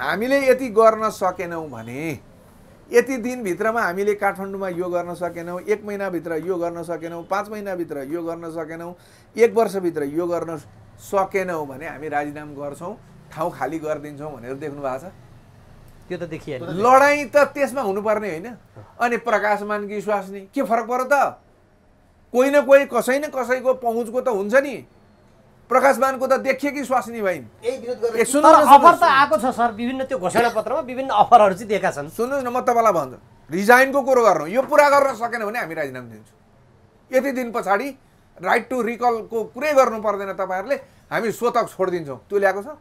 हामीले यति गर्न सकेनौँ भने यति दिनभित्रमा हामीले काठमाडौँमा यो गर्न सकेनौँ एक महिनाभित्र यो गर्न सकेनौँ पाँच महिनाभित्र यो गर्न सकेनौँ एक वर्षभित्र यो गर्न सकेनौँ भने हामी राजीनाम गर्छौँ ठाउँ खाली गरिदिन्छौँ भनेर देख्नु भएको छ त्यो त देखियो लडाइँ त त्यसमा हुनुपर्ने होइन अनि प्रकाशमान कि स्वास्नी के फरक पर्यो त कोही न कोही कसै न कसैको पहुँचको त हुन्छ नि प्रकाश मानको त देखिए कि स्वास्नी भइन् अफर त आएको छ सर विभिन्न त्यो घोषणा पत्रमा विभिन्न अफरहरू चाहिँ दिएका छन् सुन्नुहोस् न म तपाईँलाई भन्छु रिजाइनको कुरो गर्नु यो पुरा गर्न सकेन भने हामी राजीनामा दिन्छौँ यति दिन पछाडि राइट टु रिकलको कुरै गर्नु पर्दैन तपाईँहरूले हामी स्वतक छोडिदिन्छौँ त्यो ल्याएको छ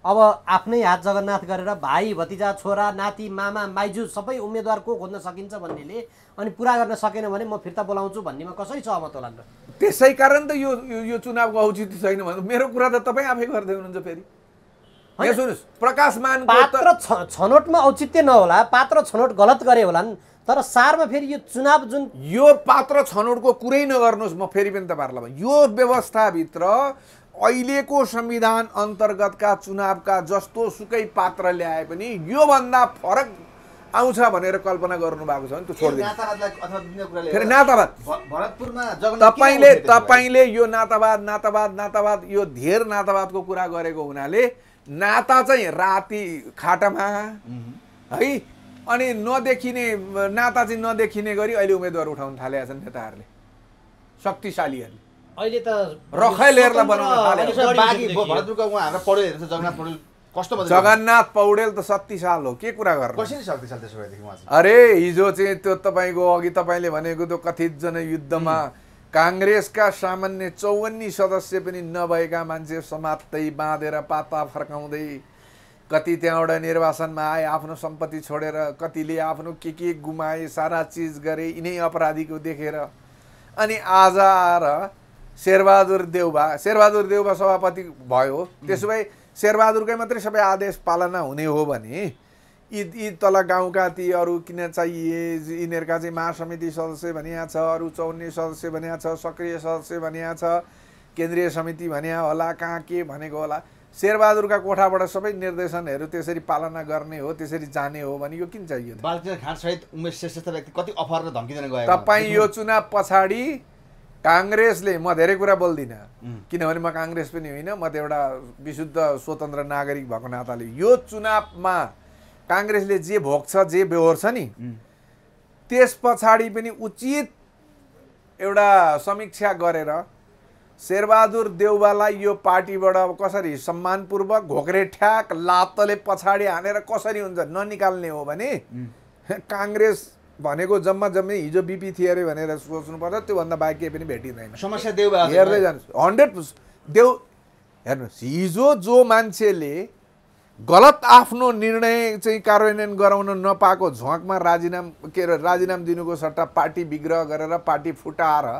अब आफ्नै हात जगन्नाथ गरेर भाइ भतिजा छोरा नाति मामा माइजू सबै उम्मेद्वार को खोज्न सकिन्छ भन्नेले अनि पुरा गर्न सकेन भने म फिर्ता बोलाउँछु भन्नेमा कसरी सहमत होला त त्यसै कारण त यो यो चुनावको औचित्य छैन भने मेरो कुरा त तपाईँ आफै गर्दै हुनुहुन्छ फेरि सुन्नुहोस् प्रकाश मान पात्र छनौटमा औचित्य नहोला पात्र छनौट गलत गरे नि तर सारमा फेरि यो चुनाव जुन यो पात्र छनौटको कुरै नगर्नुहोस् म फेरि पनि तपाईँहरूलाई यो व्यवस्थाभित्र अहिलेको संविधान अन्तर्गतका चुनावका जस्तो सुकै पात्र ल्याए पनि योभन्दा फरक आउँछ भनेर कल्पना गर्नु भएको छ भने त्यो छोडिदिनु फेरि नातावाद तपाईँले तपाईँले यो नातावाद नातावाद नातावाद यो धेर नातावादको कुरा गरेको हुनाले नाता चाहिँ राति खाटामा है अनि नदेखिने नाता चाहिँ नदेखिने गरी अहिले उम्मेदवार उठाउन थालेका छन् नेताहरूले शक्तिशालीहरूले अहिले त रखैलेहरूलाई बनाउन थाले कस्तो जगन्नाथ पौडेल त साल हो के कुरा गर्नु कसरी शक्तिशाल त्यसो भएदेखि अरे हिजो चाहिँ त्यो तपाईँको अघि तपाईँले भनेको त्यो कथित जनयुद्धमा काङ्ग्रेसका सामान्य चौवन्नी सदस्य पनि नभएका मान्छे समात्दै बाँधेर पाता फर्काउँदै कति त्यहाँबाट निर्वाचनमा आए आफ्नो सम्पत्ति छोडेर कतिले आफ्नो के के गुमाए सारा चिज गरे यिनै अपराधीको देखेर अनि आज आएर शेरबहादुर देउबा शेरबहादुर देउबा सभापति भयो त्यसो भए शेरबहादुरकै मात्रै सबै आदेश पालना हुने हो भने यी यी तल गाउँका ती अरू किन चाहिए यिनीहरूका चाहिँ महासमिति सदस्य भनिया छ अरू चौन्ने सदस्य भनिया छ सक्रिय सदस्य भनिया छ केन्द्रीय समिति भनिया होला कहाँ के भनेको होला शेरबहादुरका कोठाबाट सबै निर्देशनहरू त्यसरी पालना गर्ने हो त्यसरी जाने हो भने यो किन चाहियो उमेश कति गयो तपाईँ यो चुनाव पछाडि काङ्ग्रेसले म धेरै कुरा बोल्दिनँ किनभने म काङ्ग्रेस पनि होइन म त एउटा विशुद्ध स्वतन्त्र नागरिक भएको नाताले यो चुनावमा काङ्ग्रेसले जे भोग्छ जे बेहोर्छ नि त्यस पछाडि पनि उचित एउटा समीक्षा गरेर शेरबहादुर देउबालाई यो पार्टीबाट कसरी सम्मानपूर्वक घोक्रे ठ्याक लातले पछाडि हानेर कसरी हुन्छ ननिकाल्ने हो भने काङ्ग्रेस भनेको जम्मा जम्मै हिजो बिपी थियो अरे भनेर सोच्नुपर्छ त्योभन्दा बाहेक केही पनि भेटिँदैन समस्या देउ हेर्दै जानु हन्ड्रेड देउ हेर्नुहोस् हिजो जो मान्छेले गलत आफ्नो निर्णय चाहिँ कार्यान्वयन गराउन नपाएको झोँकमा राजीनाम के अरे राजीनाम दिनुको सट्टा पार्टी विग्रह गरेर पार्टी फुटाएर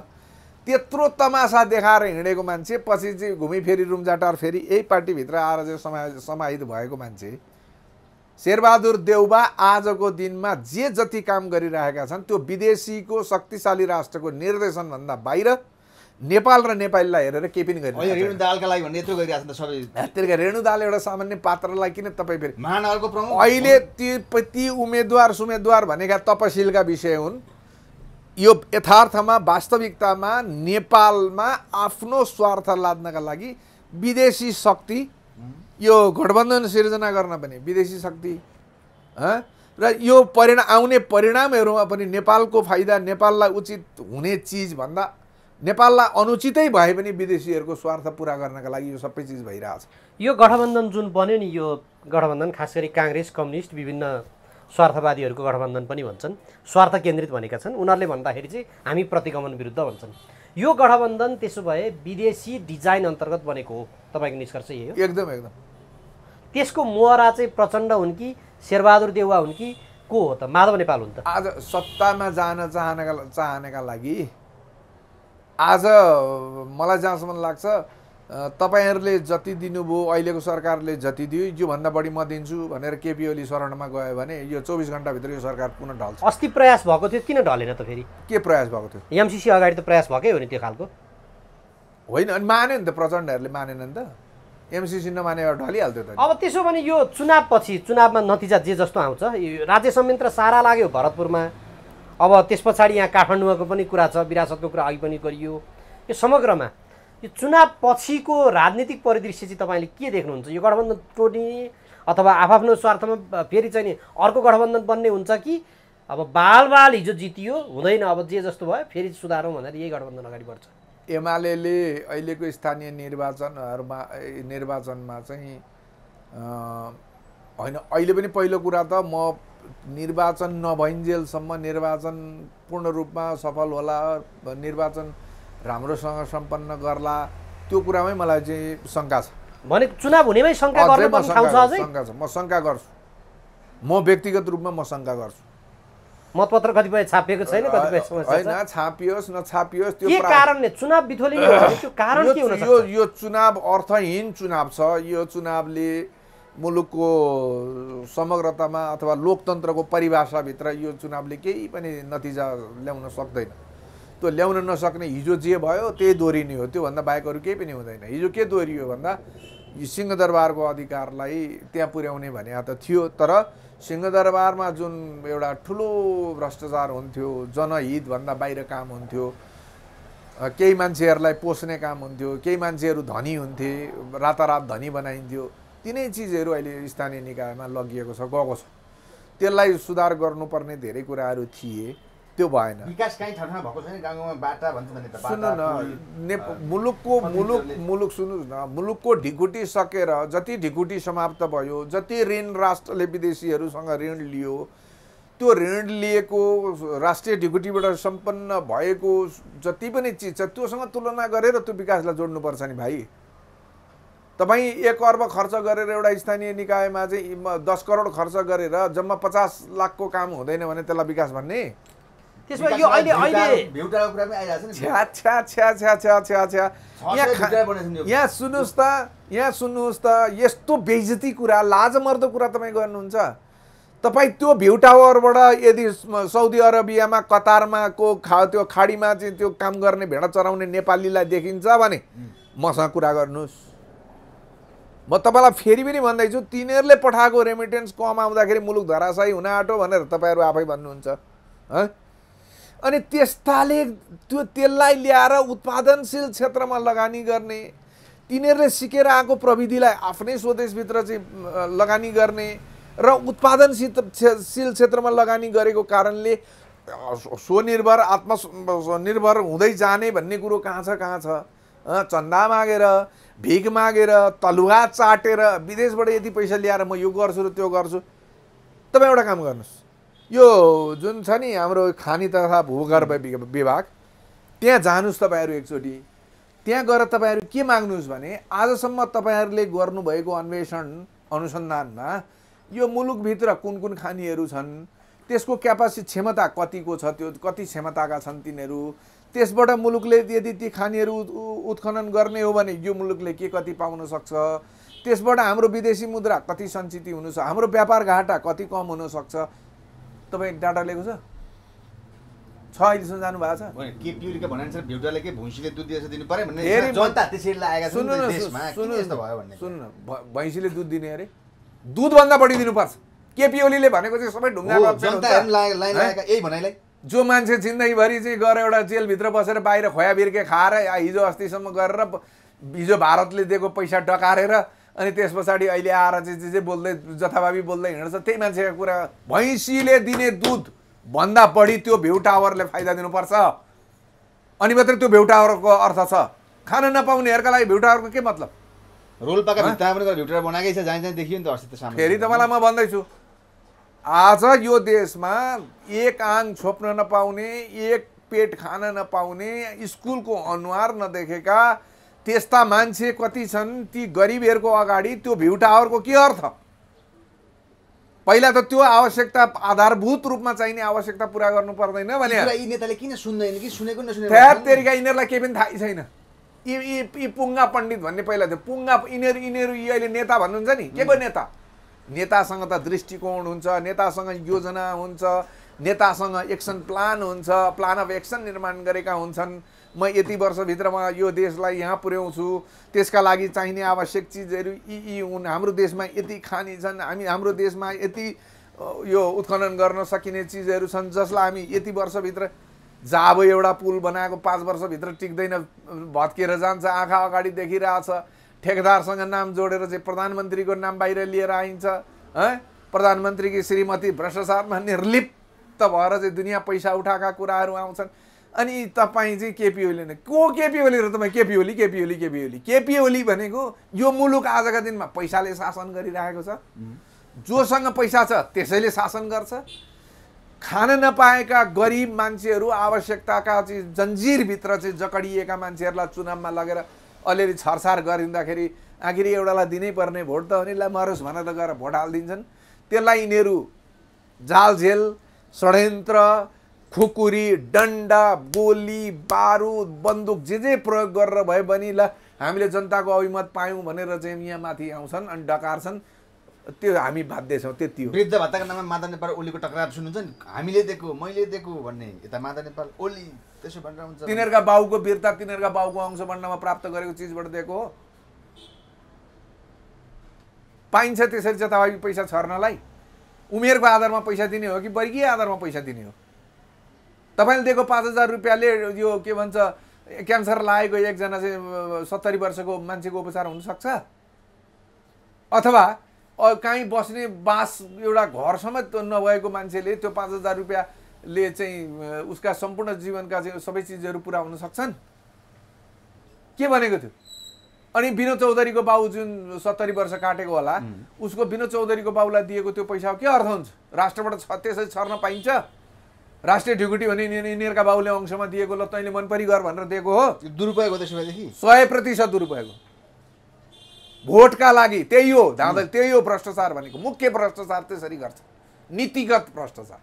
त्यत्रो तमासा देखाएर हिँडेको मान्छे पछि चाहिँ घुमिफेरि रुम्जाटार फेरि यही पार्टीभित्र आएर चाहिँ समा समाहित भएको मान्छे शेरबहादुर देउबा आजको दिनमा जे जति काम गरिरहेका छन् त्यो विदेशीको शक्तिशाली राष्ट्रको निर्देशनभन्दा बाहिर नेपाल र नेपालीलाई हेरेर केही पनि गरिरहेको रेणु दाल एउटा सामान्य पात्रलाई किन तपाईँ फेरि प्रमुख अहिले ती ती उम्मेद्वार सुमेद्वार भनेका तपसिलका विषय हुन् यो यथार्थमा वास्तविकतामा नेपालमा आफ्नो स्वार्थ लाद्नका लागि विदेशी शक्ति यो गठबन्धन सिर्जना गर्न पनि विदेशी शक्ति र यो परिणा आउने परिणामहरूमा पनि नेपालको फाइदा नेपाललाई उचित हुने चिजभन्दा नेपाललाई अनुचितै भए पनि विदेशीहरूको स्वार्थ पुरा गर्नका लागि यो सबै चिज भइरहेछ यो गठबन्धन जुन बन्यो नि यो गठबन्धन खास गरी काङ्ग्रेस कम्युनिस्ट विभिन्न स्वार्थवादीहरूको गठबन्धन पनि भन्छन् स्वार्थ केन्द्रित भनेका छन् उनीहरूले भन्दाखेरि चाहिँ हामी प्रतिगमन विरुद्ध भन्छन् यो गठबन्धन त्यसो भए विदेशी डिजाइन अन्तर्गत बनेको हो तपाईँको निष्कर्ष यही हो एकदम एकदम त्यसको मोहरा चाहिँ प्रचण्ड हुन् कि शेरबहादुर देउवा हुन् कि को हो त माधव नेपाल हुन् त आज सत्तामा जान चाहनका चाहनेका लागि आज मलाई जहाँसम्म लाग्छ तपाईँहरूले जति दिनुभयो अहिलेको सरकारले जति दियो योभन्दा बढी म दिन्छु भनेर केपी ओली शरणमा गयो भने यो चौबिस घन्टाभित्र यो सरकार पुनः ढल्छ अस्ति प्रयास भएको थियो किन ढलेन त फेरि के प्रयास भएको थियो एमसिसी अगाडि त प्रयास भएकै हो नि त्यो खालको होइन अनि मान्यो नि त प्रचण्डहरूले मानेन नि त एमसी सिन्नमा ढलिहाल्थ्यो त अब त्यसो भने यो चुनावपछि चुनावमा नतिजा जे जस्तो आउँछ राज्य संयन्त्र सारा लाग्यो भरतपुरमा अब त्यस पछाडि यहाँ काठमाडौँको पनि कुरा छ विरासतको कुरा अघि पनि गरियो यो समग्रमा यो चुनाव पछिको राजनीतिक परिदृश्य चाहिँ तपाईँले के देख्नुहुन्छ यो गठबन्धन टोड्ने अथवा आफ्नो स्वार्थमा फेरि चाहिँ नि अर्को गठबन्धन बन्ने हुन्छ कि अब बाल बाल हिजो जितियो हुँदैन अब जे जस्तो भयो फेरि सुधारौँ भनेर यही गठबन्धन अगाडि बढ्छ एमाले अहिलेको स्थानीय निर्वाचनहरूमा निर्वाचनमा चाहिँ होइन अहिले पनि पहिलो कुरा त म निर्वाचन नभइन्जेलसम्म निर्वाचन पूर्ण रूपमा सफल होला निर्वाचन राम्रोसँग सम्पन्न गर्ला त्यो कुरामै मलाई चाहिँ शङ्का छ भने चुनाव हुनेमै शङ्का शङ्का छ म शङ्का गर्छु म व्यक्तिगत रूपमा म शङ्का गर्छु मतपत्र कतिपय छापिएको छैन कतिपय समस्या छापियोस् नछापियोस् त्यो कारणले चुनाव बिथोली कारण के हुन यो यो चुनाव अर्थहीन चुनाव छ यो चुनावले मुलुकको समग्रतामा अथवा लोकतन्त्रको परिभाषाभित्र यो चुनावले केही पनि नतिजा ल्याउन सक्दैन त्यो ल्याउन नसक्ने हिजो जे भयो त्यही दोहोरिने हो त्योभन्दा बाहेक अरू केही पनि हुँदैन हिजो के दोहोरियो भन्दा सिंहदरबारको अधिकारलाई त्यहाँ पुर्याउने भने त थियो तर सिंहदरबारमा जुन एउटा ठुलो भ्रष्टाचार हुन्थ्यो जनहितभन्दा बाहिर काम हुन्थ्यो केही मान्छेहरूलाई पोस्ने काम हुन्थ्यो केही मान्छेहरू धनी हुन्थे रातारात धनी बनाइन्थ्यो तिनै चिजहरू अहिले स्थानीय निकायमा लगिएको छ गएको छ त्यसलाई सुधार गर्नुपर्ने धेरै कुराहरू थिए त्यो भएन विकास सुन्नु न मुलुकको मुलुक मुलुक सुन्नुहोस् न मुलुकको ढिकुटी सकेर जति ढिकुटी समाप्त भयो जति ऋण राष्ट्रले विदेशीहरूसँग ऋण लियो त्यो ऋण लिएको राष्ट्रिय ढिकुटीबाट सम्पन्न भएको जति पनि चिज छ त्योसँग तुलना गरेर त्यो विकासलाई जोड्नुपर्छ नि भाइ तपाईँ एक अर्ब खर्च गरेर एउटा स्थानीय निकायमा चाहिँ दस करोड खर्च गरेर जम्मा पचास लाखको काम हुँदैन भने त्यसलाई विकास भन्ने त्यसमा यो अहिले अहिले यहाँ सुन्नुहोस् त यहाँ सुन्नुहोस् त यस्तो बेजती कुरा लाजमर्दो कुरा तपाईँ गर्नुहुन्छ तपाईँ त्यो भ्यू टावरबाट यदि साउदी अरेबियामा कतारमा को खा त्यो खाडीमा चाहिँ त्यो काम गर्ने भेडा चराउने नेपालीलाई देखिन्छ भने मसँग कुरा गर्नुहोस् म तपाईँलाई फेरि पनि भन्दैछु तिनीहरूले पठाएको रेमिटेन्स कम आउँदाखेरि मुलुक धराशयी हुन आँटो भनेर तपाईँहरू आफै भन्नुहुन्छ अनि त्यस्ताले त्यो तेललाई ल्याएर उत्पादनशील क्षेत्रमा लगानी गर्ने तिनीहरूले सिकेर आएको प्रविधिलाई आफ्नै स्वदेशभित्र चाहिँ लगानी गर्ने र उत्पादनशील शील क्षेत्रमा लगानी गरेको कारणले स्वनिर्भर आत्म निर्भर हुँदै जाने भन्ने कुरो कहाँ छ कहाँ छ चन्दा मागेर भिख मागेर तलुवा चाटेर विदेशबाट यति पैसा ल्याएर म यो गर्छु र त्यो गर्छु तपाईँ एउटा काम गर्नुहोस् यो जुन छ नि हाम्रो खानी तथा भूगर्भ विभाग त्यहाँ जानुहोस् तपाईँहरू एकचोटि त्यहाँ गएर तपाईँहरू के माग्नुहोस् भने आजसम्म तपाईँहरूले गर्नुभएको अन्वेषण अनुसन्धानमा यो मुलुकभित्र कुन कुन खानीहरू छन् त्यसको क्यापासिटी क्षमता कतिको छ त्यो कति क्षमताका छन् तिनीहरू त्यसबाट मुलुकले यदि ती खानीहरू उत्खनन गर्ने हो भने यो मुलुकले के कति पाउन सक्छ त्यसबाट हाम्रो विदेशी मुद्रा कति सञ्चित हुनु छ हाम्रो व्यापार घाटा कति कम हुनसक्छ तपाईँ डाटा लिएको छ छ अहिलेसम्म जानु भएको छ सुन्नु भैँसीले दुध दिने अरे दुधभन्दा बढी दिनुपर्छ केपी ओलीले भनेको चाहिँ सबै ढुङ्गा जो मान्छे जिन्दगीभरि चाहिँ गएर एउटा जेलभित्र बसेर बाहिर खोया बिर्के खाएर हिजो अस्तिसम्म गरेर हिजो भारतले दिएको पैसा डकारेर अनि त्यस पछाडि अहिले आएर चाहिँ जे जे बोल्दै जथाभावी बोल्दै हिँड्छ त्यही मान्छेको कुरा भैँसीले दिने दुध भन्दा बढी त्यो भ्यू टावरले फाइदा दिनुपर्छ अनि मात्रै त्यो भ्यू टावरको अर्थ छ खान नपाउनेहरूका लागि भ्यू टावरको के मतलब रोल्पाका बनाएकै छ जहाँ देखियो नि त अस्ति फेरि तपाईँलाई म भन्दैछु आज यो देशमा एक आङ छोप्न नपाउने एक पेट खान नपाउने स्कुलको अनुहार नदेखेका त्यस्ता मान्छे कति छन् ती गरिबहरूको अगाडि त्यो भ्यू टावरको के अर्थ पहिला त त्यो आवश्यकता आधारभूत रूपमा चाहिने आवश्यकता पुरा गर्नु पर्दैन भने नेताले किन सुन्दैन कि सुनेको तेरिका यिनीहरूलाई केही पनि थाहै छैन यी यी पुङ्गा पण्डित भन्ने पहिला थियो पुङ्गा यिनीहरू यिनीहरू यी अहिले नेता भन्नुहुन्छ नि के पो नेता नेतासँग त दृष्टिकोण हुन्छ नेतासँग योजना हुन्छ नेतासँग एक्सन प्लान हुन्छ प्लान अफ एक्सन निर्माण गरेका हुन्छन् म यति वर्षभित्रमा यो देशलाई यहाँ पुर्याउँछु त्यसका लागि चाहिने आवश्यक चिजहरू यी यी हुन् हाम्रो देशमा यति खानी छन् हामी हाम्रो देशमा यति यो उत्खनन गर्न सकिने चिजहरू छन् जसलाई हामी यति वर्षभित्र जाब एउटा पुल बनाएको पाँच वर्षभित्र टिक्दैन भत्किएर जान्छ आँखा अगाडि देखिरहेछ ठेकेदारसँग नाम जोडेर चाहिँ प्रधानमन्त्रीको नाम बाहिर लिएर आइन्छ है प्रधानमन्त्रीकी श्रीमती भ्रष्टाचारमा निर्लिप्त भएर चाहिँ दुनियाँ पैसा उठाएका कुराहरू आउँछन् अनि तपाईँ चाहिँ केपी ओली नै को केपी ओली र तपाईँ केपी ओली केपी ओली केपी ओली केपी ओली भनेको यो मुलुक आजका दिनमा पैसाले शासन गरिरहेको छ जोसँग पैसा छ त्यसैले शासन गर्छ खान नपाएका गरिब मान्छेहरू आवश्यकताका चाहिँ जन्जिरभित्र चाहिँ जकडिएका मान्छेहरूलाई चुनावमा लगेर अलिअलि छरछार गरिँदाखेरि आखिर एउटालाई दिनै पर्ने भोट त भने मरोस् भनेर त गएर भोट हालिदिन्छन् त्यसलाई यिनीहरू जालझेल षड्यन्त्र खुकुरी डन्डा गोली बारुद बन्दुक जे जे प्रयोग गरेर भए पनि ल हामीले जनताको अभिमत पायौँ भनेर चाहिँ यहाँ माथि आउँछन् अनि डकार्छन् त्यो हामी बाध्य छौँ त्यति हो वृद्ध भत्ताको नाममा मादा नेपाल ओलीको टक्रार सुन्नुहुन्छ नि हामीले दिएको मैले दिएको भन्ने यता मादा नेपाल ओली त्यसो भनेर हुन्छ तिनीहरूका बाउको वीरता तिनीहरूका बाउको अंश बन्नमा प्राप्त गरेको चिजबाट दिएको हो पाइन्छ त्यसरी जताभावी पैसा छर्नलाई उमेरको आधारमा पैसा दिने हो कि वर्गीय आधारमा पैसा दिने हो तपाईँले दिएको पाँच हजार रुपियाँले यो के भन्छ क्यान्सर लागेको एकजना चाहिँ सत्तरी वर्षको मान्छेको उपचार हुनसक्छ अथवा काहीँ बस्ने बाँस एउटा घरसम्म नभएको मान्छेले त्यो पाँच हजार रुपियाँले चाहिँ उसका सम्पूर्ण जीवनका चाहिँ सबै चिजहरू पुरा हुन सक्छन् के भनेको थियो अनि विनोद चौधरीको बाउ जुन सत्तरी वर्ष काटेको होला उसको विनोद चौधरीको बाउलाई दिएको त्यो पैसा के अर्थ हुन्छ राष्ट्रबाट छ त्यसरी छर्न पाइन्छ राष्ट्रिय ढुकुटी भने यिनीहरूका बाउले अंशमा दिएको ल तैँले मनपरी गर भनेर दिएको हो दुरुपयोग सय प्रतिशत दुरुपयोग भोटका लागि त्यही हो धाँदा त्यही हो भ्रष्टाचार भनेको मुख्य भ्रष्टाचार त्यसरी गर्छ नीतिगत भ्रष्टाचार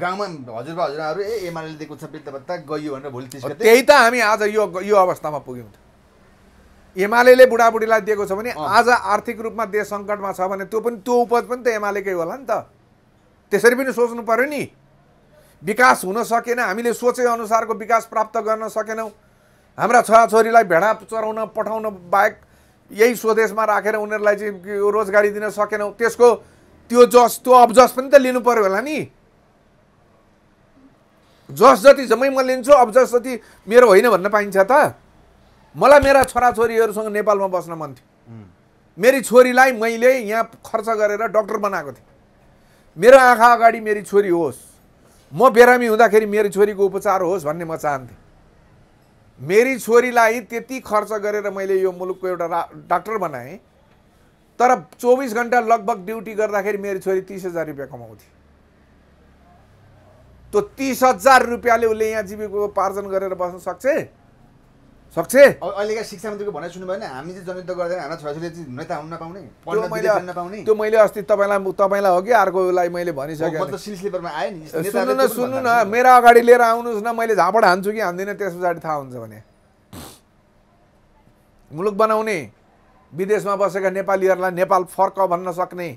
गाउँमा हजुरबा हजुरहरू ए एमाले दिएको छ वृद्ध भत्ता गयो भनेर भोलि त्यही त हामी आज यो यो अवस्थामा पुग्यौँ त एमाले बुढाबुढीलाई दिएको छ भने आज आर्थिक रूपमा देश सङ्कटमा छ भने त्यो पनि त्यो उपज पनि त एमालेकै होला नि त त्यसरी पनि सोच्नु पऱ्यो नि विकास हुन सकेन हामीले सोचे अनुसारको विकास प्राप्त गर्न सकेनौँ हाम्रा छोराछोरीलाई भेडा चराउन पठाउन बाहेक यही स्वदेशमा राखेर उनीहरूलाई चाहिँ रोजगारी दिन सकेनौँ त्यसको त्यो जस त्यो अफजस पनि त लिनु पऱ्यो होला नि जस जति जम्मै म लिन्छु अबजस जति मेरो होइन भन्न पाइन्छ त मलाई मेरा छोराछोरीहरूसँग नेपालमा बस्न मन थियो मेरी छोरीलाई मैले यहाँ खर्च गरेर डक्टर बनाएको थिएँ मेरो आँखा अगाडि मेरी छोरी होस् म बिरामी हुँदाखेरि मेरो छोरीको उपचार होस् भन्ने म चाहन्थेँ मेरी छोरीलाई त्यति खर्च गरेर मैले यो मुलुकको एउटा डाक्टर बनाएँ तर चौबिस घन्टा लगभग ड्युटी गर्दाखेरि मेरो छोरी तिस हजार रुपियाँ कमाउँथे त्यो तिस हजार रुपियाँले उसले यहाँ जीविकोपार्जन गरेर बस्न सक्छ सक्छ अहिलेका शिक्षा मन्त्रीको भनाइ सुन्नु भएन हामी चाहिँ जनयुद्ध गर्दैन हाम्रो छोराछोरी नेता हुन नपाउने नपाउने त्यो मैले अस्ति तपाईँलाई तपाईँलाई हो कि अर्कोलाई मैले भनिसकेँ स्लिपरमा आएँ नि सुन्नु न सुन्नु न मेरो अगाडि लिएर आउनुहोस् न मैले झापड हान्छु कि हान्दिनँ त्यस पछाडि थाहा हुन्छ भने मुलुक बनाउने विदेशमा बसेका नेपालीहरूलाई नेपाल फर्क भन्न सक्ने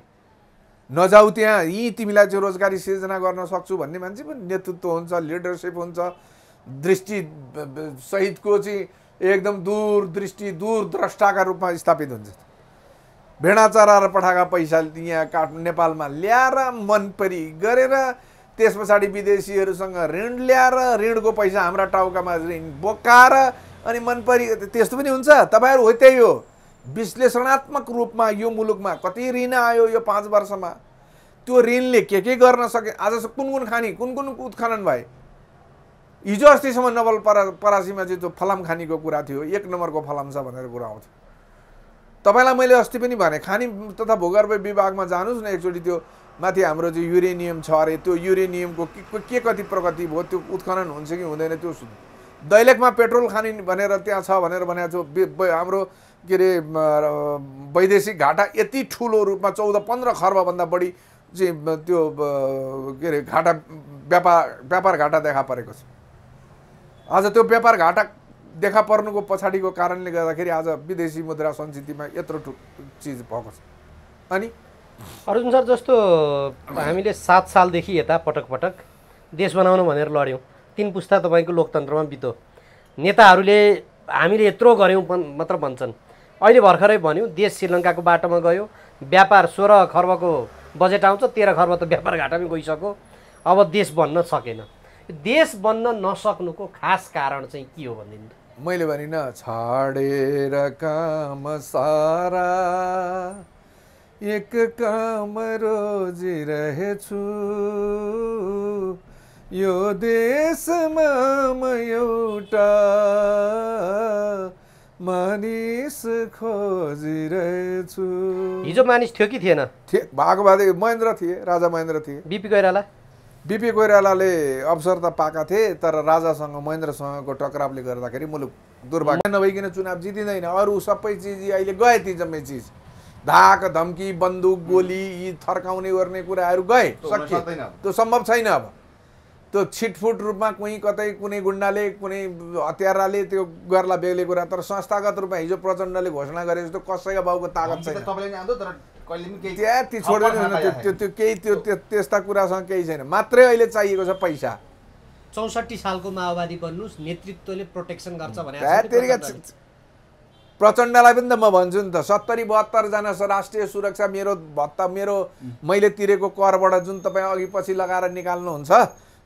नजाऊ त्यहाँ यी तिमीलाई चाहिँ रोजगारी सिर्जना गर्न सक्छु भन्ने मान्छे पनि नेतृत्व हुन्छ लिडरसिप हुन्छ दृष्टि सहितको चाहिँ एकदम दूरदृष्टि दूरद्रष्टाका रूपमा स्थापित हुन्छ भेडाचरा र पठाएका पैसा यहाँ काठ नेपालमा ल्याएर मनपरी गरेर त्यस पछाडि विदेशीहरूसँग ऋण ल्याएर ऋणको पैसा हाम्रा टाउकामा ऋण बोकाएर अनि मनपरी त्यस्तो पनि हुन्छ तपाईँहरू हो त्यही हो विश्लेषणात्मक रूपमा यो मुलुकमा कति ऋण आयो यो पाँच वर्षमा त्यो ऋणले के के गर्न सके आज कुन कुन खाने कुन कुन उत्खनन भए हिजो अस्तिसम्म नवल परा परासीमा चाहिँ त्यो फलाम खानीको कुरा थियो एक नम्बरको फलाम छ भनेर कुरा आउँथ्यो तपाईँलाई मैले अस्ति पनि भने खानी तथा भूगर्भ विभागमा जानुहोस् न एकचोटि त्यो माथि हाम्रो चाहिँ युरेनियम छ अरे त्यो युरेनियमको के कति प्रगति भयो त्यो उत्खनन हुन्छ कि हुँदैन त्यो दैलेखमा पेट्रोल खानी भनेर त्यहाँ छ भनेर भनेको छ हाम्रो के अरे वैदेशिक घाटा यति ठुलो रूपमा चौध पन्ध्र खर्बभन्दा बढी चाहिँ त्यो के अरे घाटा व्यापार व्यापार घाटा देखा परेको छ आज त्यो व्यापार घाटा देखा पर्नुको पछाडिको कारणले गर्दाखेरि आज विदेशी मुद्रा सञ्चितमा यत्रो चिज भएको छ अनि अर्जुन सर जस्तो हामीले सात सालदेखि यता पटक पटक देश बनाउनु भनेर लड्यौँ तिन पुस्ता तपाईँको लोकतन्त्रमा बित्यो नेताहरूले हामीले यत्रो गऱ्यौँ मात्र भन्छन् अहिले भर्खरै भन्यो देश श्रीलङ्काको बाटोमा गयो व्यापार सोह्र खर्बको बजेट आउँछ तेह्र खर्ब त व्यापार घाटामै गइसक्यो अब देश बन्न सकेन देश बन्न नसक्नुको खास कारण चाहिँ के हो भनिदिनु मैले भनिनँ छाडेर काम सारा एक काम रोजिरहेछु यो देशमा म एउटा मानिस खोजिरहेछु हिजो मानिस थियो कि थिएन थिए भएको भए महेन्द्र थिए राजा महेन्द्र थिए बिपी कोइराला बिपी कोइरालाले अवसर त पाएका थिए तर राजासँग महेन्द्रसँगको टकरावले गर्दाखेरि मुलुक दुर्भाग्य नभइकन चुनाव जितिँदैन अरू सबै चिज अहिले गए ती जम्मै चिज धाक धम्की बन्दुक गोली यी थर्काउने गर्ने कुराहरू गए सकियो त्यो सम्भव छैन अब त्यो छिटफुट रूपमा कोही कतै कुनै गुन्डाले कुनै हतियाराले त्यो गर्ला बेग्लै कुरा तर संस्थागत रूपमा हिजो प्रचण्डले घोषणा गरे जस्तो कसैको भाउको तागत छैन त्यहाँ त्यो छोड्दैन त्यो त्यो केही त्यो त्यस्ता कुरासँग केही छैन मात्रै अहिले चाहिएको छ पैसा चौसठी सालको माओवादी बन्नुहोस् नेतृत्वले प्रोटेक्सन गर्छ भनेर प्रचण्डलाई पनि त म भन्छु नि त सत्तरी बहत्तरजना राष्ट्रिय सुरक्षा मेरो भत्ता मेरो मैले तिरेको करबाट जुन तपाईँ अघि पछि लगाएर निकाल्नुहुन्छ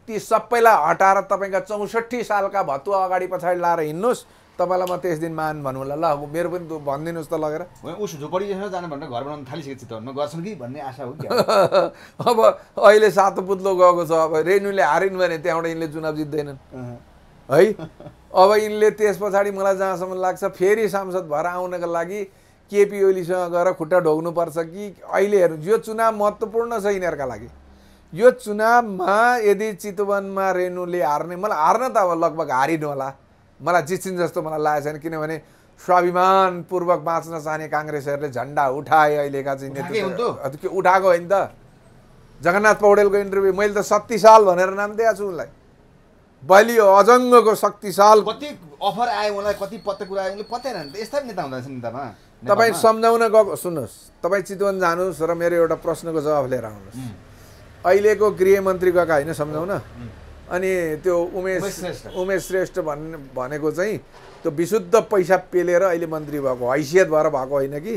ती सबैलाई हटाएर तपाईँका चौसठी सालका भत्तु अगाडि पछाडि लाएर हिँड्नुहोस् तपाईँलाई म त्यस दिन मान भन्नु होला ल मेरो पनि भनिदिनुहोस् त लगेर उसो झुपडी जानु भनेर घर बनाउनु छ चितवनमा गर्छन् कि भन्ने आशा हो अब अहिले सातो पुत्लो गएको छ अब रेणुले हारिन् भने त्यहाँबाट यिनले चुनाव जित्दैनन् है अब यिनले त्यस पछाडि मलाई जहाँसम्म लाग्छ फेरि सांसद भएर आउनको लागि केपी ओलीसँग गएर खुट्टा ढोग्नुपर्छ कि अहिले हेर्नु यो चुनाव महत्त्वपूर्ण छ यिनीहरूका लागि यो चुनावमा यदि चितवनमा रेणुले हार्ने मलाई हार्न त अब लगभग हारिनु होला मलाई जित्छिन् जस्तो मलाई लागेको छैन किनभने स्वाभिमानपूर्वक बाँच्न चाहने काङ्ग्रेसहरूले झन्डा उठाए अहिलेका चाहिँ नेतृत्व उठाएको होइन त जगन्नाथ पौडेलको इन्टरभ्यू मैले त शक्तिशाल भनेर नाम दिएको छु उनलाई बलियो अजङ्गको शक्तिशाल कति अफर आयो उनलाई कति पत्र कुरा आयो पत्याएन त यस्ता नेता हुँदो रहेछ नेतामा तपाईँ सम्झाउन गएको सुन्नुहोस् तपाईँ चितवन जानुहोस् र मेरो एउटा प्रश्नको जवाफ लिएर आउनुहोस् अहिलेको गृहमन्त्री गएका होइन सम्झाउन अनि त्यो उमेश उमेश श्रेष्ठ भन्ने भनेको चाहिँ त्यो विशुद्ध पैसा पेलेर अहिले मन्त्री भएको हैसियत भएर भएको होइन कि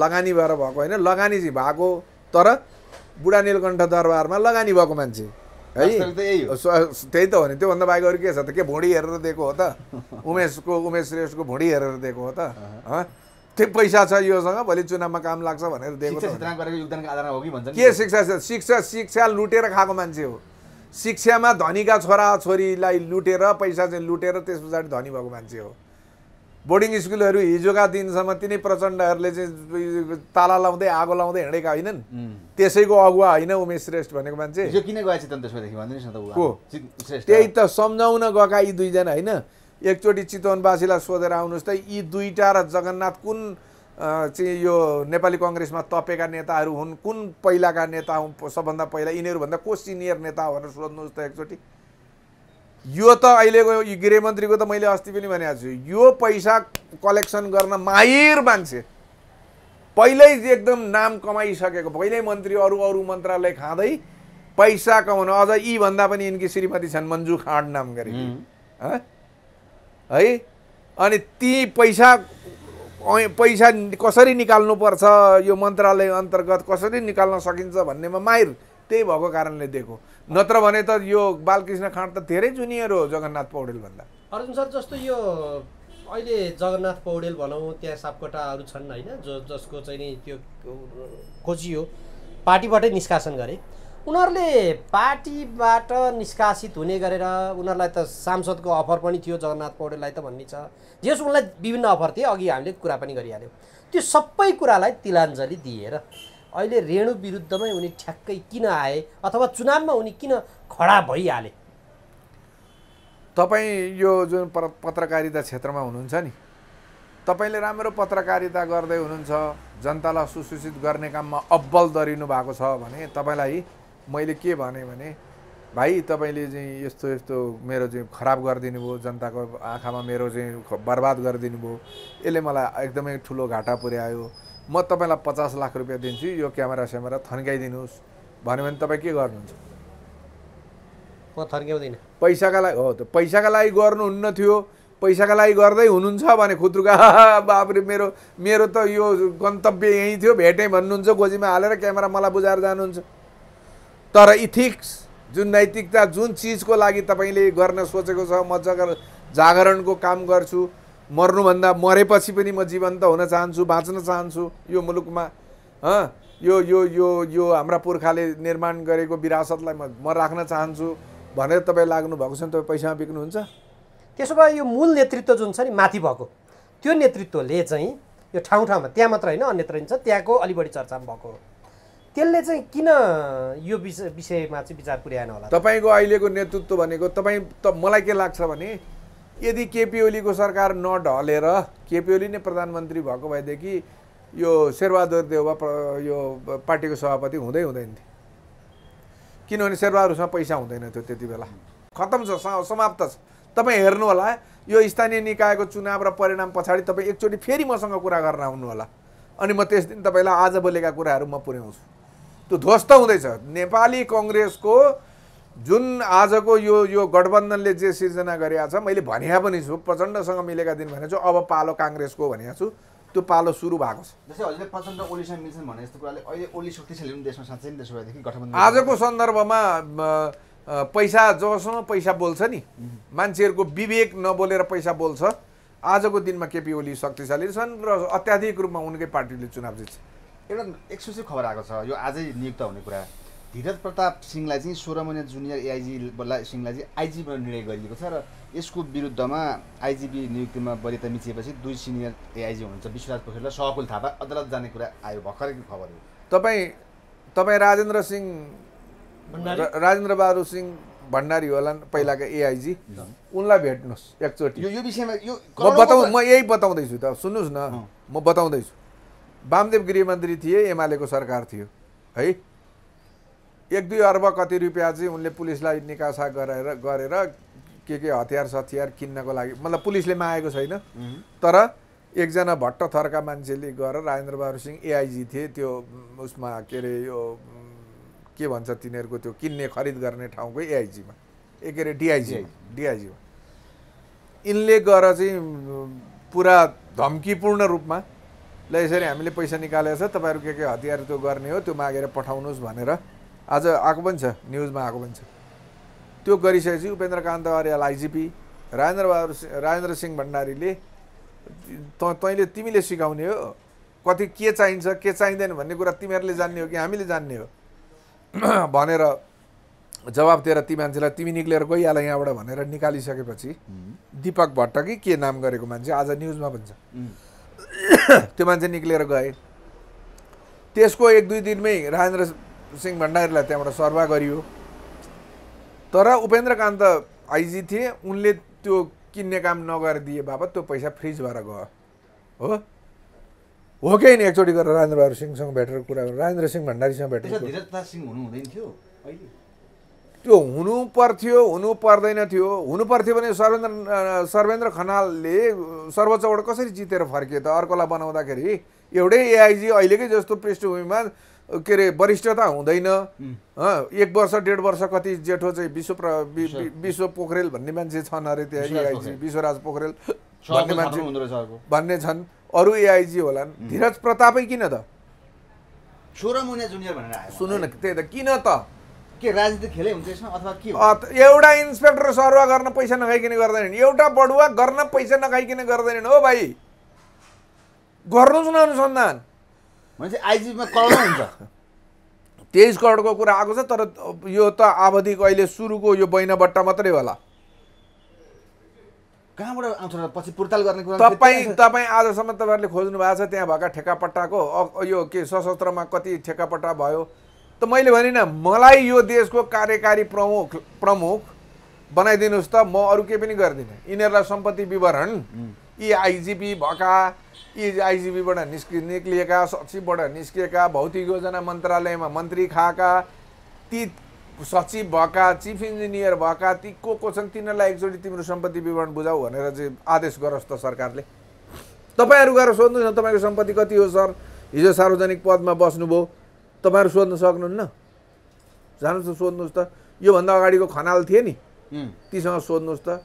लगानी भएर भएको होइन लगानी चाहिँ भएको तर बुढा नीलकण्ठ दरबारमा लगानी भएको मान्छे है त्यही त हो नि त्योभन्दा बाहेक अरू के छ त के भुँडी हेरेर दिएको हो त उमेशको उमेश श्रेष्ठको भुँडी हेरेर दिएको हो त त्यो पैसा छ योसँग भोलि चुनावमा काम लाग्छ भनेर दिएको के शिक्षा शिक्षा शिक्षा लुटेर खाएको मान्छे हो शिक्षामा धनीका छोराछोरीलाई लुटेर पैसा चाहिँ लुटेर त्यस पछाडि धनी भएको मान्छे हो बोर्डिङ स्कुलहरू हिजोका दिनसम्म तिनै प्रचण्डहरूले चाहिँ ताला लाउँदै आगो लाउँदै हिँडेका होइनन् त्यसैको अगुवा होइन उमेश श्रेष्ठ भनेको मान्छे किन को त्यही त सम्झाउन गएका यी दुईजना होइन एकचोटि चितवनवासीलाई सोधेर आउनुहोस् त यी दुईवटा र जगन्नाथ कुन चाहिँ यो नेपाली कङ्ग्रेसमा तपेका नेताहरू हुन् कुन पहिलाका नेता हुन् सबभन्दा पहिला यिनीहरूभन्दा को सिनियर नेता भनेर सोध्नुहोस् त एकचोटि यो त अहिलेको गृहमन्त्रीको त मैले अस्ति पनि भनेको छु यो पैसा कलेक्सन गर्न माहिर मान्छे पहिल्यै एकदम नाम कमाइसकेको पहिल्यै मन्त्री अरू अरू मन्त्रालय खाँदै पैसा कमाउन अझ भन्दा पनि यिनकी श्रीमती छन् मन्जु खाँड नाम गरे है अनि ती पैसा पैसा कसरी निकाल्नुपर्छ यो मन्त्रालय अन्तर्गत कसरी निकाल्न सकिन्छ भन्नेमा माहिर त्यही भएको कारणले दिएको नत्र भने त यो बालकृष्ण खाँड त धेरै जुनियर हो जगन्नाथ पौडेलभन्दा अर्जुन सर जस्तो यो अहिले जगन्नाथ पौडेल भनौँ त्यहाँ सापकोटाहरू छन् होइन जो जसको चाहिँ नि त्यो खोजियो पार्टीबाटै निष्कासन गरे उनीहरूले पार्टीबाट निष्कासित हुने गरेर उनीहरूलाई त सांसदको अफर पनि थियो जगन्नाथ पौडेललाई त भन्ने छ जस उनलाई विभिन्न अफर थिए अघि हामीले कुरा पनि गरिहाल्यौँ त्यो सबै कुरालाई तिलाञ्जली दिएर अहिले रेणु विरुद्धमै उनी ठ्याक्कै किन आए अथवा चुनावमा उनी किन खडा भइहाले तपाईँ यो जुन पत्रकारिता क्षेत्रमा हुनुहुन्छ नि तपाईँले राम्रो पत्रकारिता गर्दै हुनुहुन्छ जनतालाई सुसूचित गर्ने काममा अब्बल दरिनु भएको छ भने तपाईँलाई मैले के भने भने भाइ तपाईँले चाहिँ यस्तो यस्तो मेरो चाहिँ खराब गरिदिनु भयो जनताको आँखामा मेरो चाहिँ बर्बाद गरिदिनु भयो यसले मलाई एकदमै ठुलो घाटा पुर्यायो म तपाईँलाई पचास लाख रुपियाँ दिन्छु यो क्यामेरा स्यामेरा थन्काइदिनुहोस् भन्यो भने तपाईँ के गर्नुहुन्छ म थन्क्याउँदिनँ पैसाका लागि हो त पैसाका लागि गर्नुहुन्न थियो पैसाका लागि गर्दै हुनुहुन्छ भने खुत्रुका बाबरे मेरो मेरो त यो गन्तव्य यहीँ थियो भेटेँ भन्नुहुन्छ गोजीमा हालेर क्यामेरा मलाई बुझाएर जानुहुन्छ तर इथिक्स जुन नैतिकता जुन चिजको लागि तपाईँले गर्न सोचेको छ म जग जागरणको काम गर्छु मर्नुभन्दा मरेपछि पनि म जीवन्त हुन चाहन्छु बाँच्न चाहन्छु यो मुलुकमा यो यो यो यो हाम्रा पुर्खाले निर्माण गरेको विरासतलाई म म राख्न चाहन्छु भनेर तपाईँ लाग्नु भएको छ भने तपाईँ पैसामा बिक्नुहुन्छ त्यसो भए यो मूल नेतृत्व जुन छ नि माथि भएको त्यो नेतृत्वले चाहिँ यो ठाउँ ठाउँमा त्यहाँ मात्र होइन अन्यत्र छ त्यहाँको अलि बढी चर्चामा भएको हो त्यसले चाहिँ किन यो विषय विषयमा चाहिँ विचार पुर्याएन होला तपाईँको अहिलेको नेतृत्व भनेको तपाईँ त मलाई के लाग्छ भने यदि केपी ओलीको सरकार नढलेर केपी ओली नै प्रधानमन्त्री भएको भएदेखि यो शेरबहादुर देउवा यो पार्टीको सभापति हुँदै हुँदैन थियो किनभने शेरबहादुरसँग पैसा हुँदैन थियो त्यति बेला खत्तम छ समाप्त छ तपाईँ हेर्नु होला यो स्थानीय निकायको चुनाव र परिणाम पछाडि तपाईँ एकचोटि फेरि मसँग कुरा गर्न आउनु होला अनि म त्यस दिन तपाईँलाई आज बोलेका कुराहरू म पुर्याउँछु त्यो ध्वस्त हुँदैछ नेपाली कङ्ग्रेसको जुन आजको यो यो गठबन्धनले जे सिर्जना गरेका छ मैले भनेको पनि छु प्रचण्डसँग मिलेका दिन भनेको छु अब पालो काङ्ग्रेसको भनेको छु त्यो पालो सुरु भएको छ जस्तै प्रचण्ड ओलीसँग मिल्छन् भने जस्तो कुराले अहिले ओली शक्तिशाली पनि देशमा साँच्चै त्यसो भएदेखि गठबन्धन आजको सन्दर्भमा पैसा जबसम्म पैसा बोल्छ नि मान्छेहरूको विवेक नबोलेर पैसा बोल्छ आजको दिनमा केपी ओली शक्तिशाली छन् र अत्याधिक रूपमा उनकै पार्टीले चुनाव जित्छ एउटा एक्सक्लुसिभ खबर आएको छ यो आजै नियुक्त हुने कुरा धीरज प्रताप सिंहलाई चाहिँ सोह्र महिना जुनियर एआइजी सिंहलाई चाहिँ आइजीबाट निर्णय गरिएको छ र यसको विरुद्धमा आइजिबी नियुक्तिमा बलिता मिचिएपछि दुई सिनियर एआइजी हुनुहुन्छ विश्वराज पोखरेल र सहकुल थापा अदालत जाने कुरा आयो भर्खरको खबर हो तपाईँ तपाईँ राजेन्द्र सिंह राजेन्द्र बहादुर सिंह भण्डारी होला पहिलाका एआइजी उनलाई भेट्नुहोस् एकचोटि यो यो विषयमा यो म म यही बताउँदैछु त सुन्नुहोस् न म बताउँदैछु वामदेव गृहमन्त्री थिए एमालेको सरकार थियो है एक दुई अर्ब कति रुपियाँ चाहिँ उनले पुलिसलाई निकासा गरेर गरेर के के हतियार सथियार किन्नको लागि मतलब पुलिसले मागेको छैन तर एकजना भट्ट थरका मान्छेले गएर राजेन्द्र बहादुर सिंह एआइजी थिए त्यो उसमा के अरे यो के भन्छ तिनीहरूको त्यो किन्ने खरिद गर्ने ठाउँको एआइजीमा ए के अरे डिआइजी डिआइजीमा यिनले गएर चाहिँ पुरा धम्कीपूर्ण रूपमा ल यसरी हामीले पैसा निकालेको छ तपाईँहरू के के हतियार त्यो गर्ने हो त्यो मागेर पठाउनुहोस् भनेर आज आएको पनि छ न्युजमा आएको पनि छ त्यो गरिसकेपछि उपेन्द्र कान्त अर्याल आइजिपी राजेन्द्र बहादुर राजेन्द्र सिंह भण्डारीले त तैँले तिमीले सिकाउने हो कति के चाहिन्छ के चाहिँदैन भन्ने कुरा तिमीहरूले जान्ने हो कि हामीले जान्ने हो भनेर जवाब दिएर ती मान्छेलाई तिमी निक्लेर गइहाल यहाँबाट भनेर निकालिसकेपछि दिपक भट्ट कि के नाम गरेको मान्छे आज न्युजमा पनि छ त्यो मान्छे निक्लेर गए त्यसको एक दुई दिनमै राजेन्द्र सिंह भण्डारीलाई त्यहाँबाट सर्वा गरियो तर उपेन्द्रकान्त आइजी थिए उनले त्यो किन्ने काम दिए बापत त्यो पैसा फ्रिज भएर गयो हो हो कि नि एकचोटि गरेर राजेन्द्र बहादुर सिंहसँग भेटेर कुरा गरेर राजेन्द्र सिंह भण्डारीसँग भेटेर त्यो हुनु पर्थ्यो हुनु पर्दैन थियो हुनु पर्थ्यो भने सर्वेन्द्र सर्वेन्द्र खनालले सर्वोच्चबाट कसरी जितेर फर्कियो त अर्कोलाई बनाउँदाखेरि एउटै एआइजी अहिलेकै जस्तो पृष्ठभूमिमा के अरे वरिष्ठता हुँदैन एक वर्ष डेढ वर्ष कति जेठो चाहिँ विश्व विश्व पोखरेल भन्ने मान्छे छन् अरे त्यहाँ एआइजी विश्वराज पोखरेल भन्ने मान्छे भन्ने छन् अरू एआइजी होलान् धीरज प्रतापै किन त छोरा मुना जुनियर भनेर सुन्नु न त्यही त किन त के राजनीति खेलै हुन्छ यसमा अथवा के एउटा इन्सपेक्टर सरुवा गर्न पैसा नखाइकिने गर्दैनन् एउटा बडुवा गर्न पैसा नखाइकिने गर्दैनन् हो भाइ गर्नुहोस् न अनुसन्धान भनेपछि आइजीमा करोड हुन्छ तेइस करोडको कुरा आएको छ तर यो त आवधिक अहिले सुरुको यो बट्टा मात्रै होला कहाँबाट आउँछ पछि पुर्ताल गर्ने कुरा तपाईँ तपाईँ आजसम्म तपाईँहरूले खोज्नु भएको छ त्यहाँ भएका ठेकापट्टाको यो के सशस्त्रमा कति ठेकापट्टा भयो त मैले भनिनँ मलाई यो देशको कार्यकारी प्रमुख प्रमुख बनाइदिनुहोस् त म अरू केही पनि गर्दिनँ यिनीहरूलाई सम्पत्ति विवरण यी आइजिपी भएका यी आइजिपीबाट निस्कि निस्किएका सचिवबाट निस्किएका भौतिक योजना मन्त्रालयमा मन्त्री खाएका ती सचिव भएका चिफ इन्जिनियर भएका ती को को छन् तिनीहरूलाई एकचोटि तिम्रो सम्पत्ति विवरण बुझाऊ भनेर चाहिँ आदेश गरोस् त सरकारले तपाईँहरू गएर सोध्नुहोस् न तपाईँको सम्पत्ति कति हो सर हिजो सार्वजनिक पदमा बस्नुभयो तपाईँहरू सोध्न सक्नुहुन्न जानुहोस् त सोध्नुहोस् त योभन्दा अगाडिको खनाल थिए नि तीसँग सोध्नुहोस् त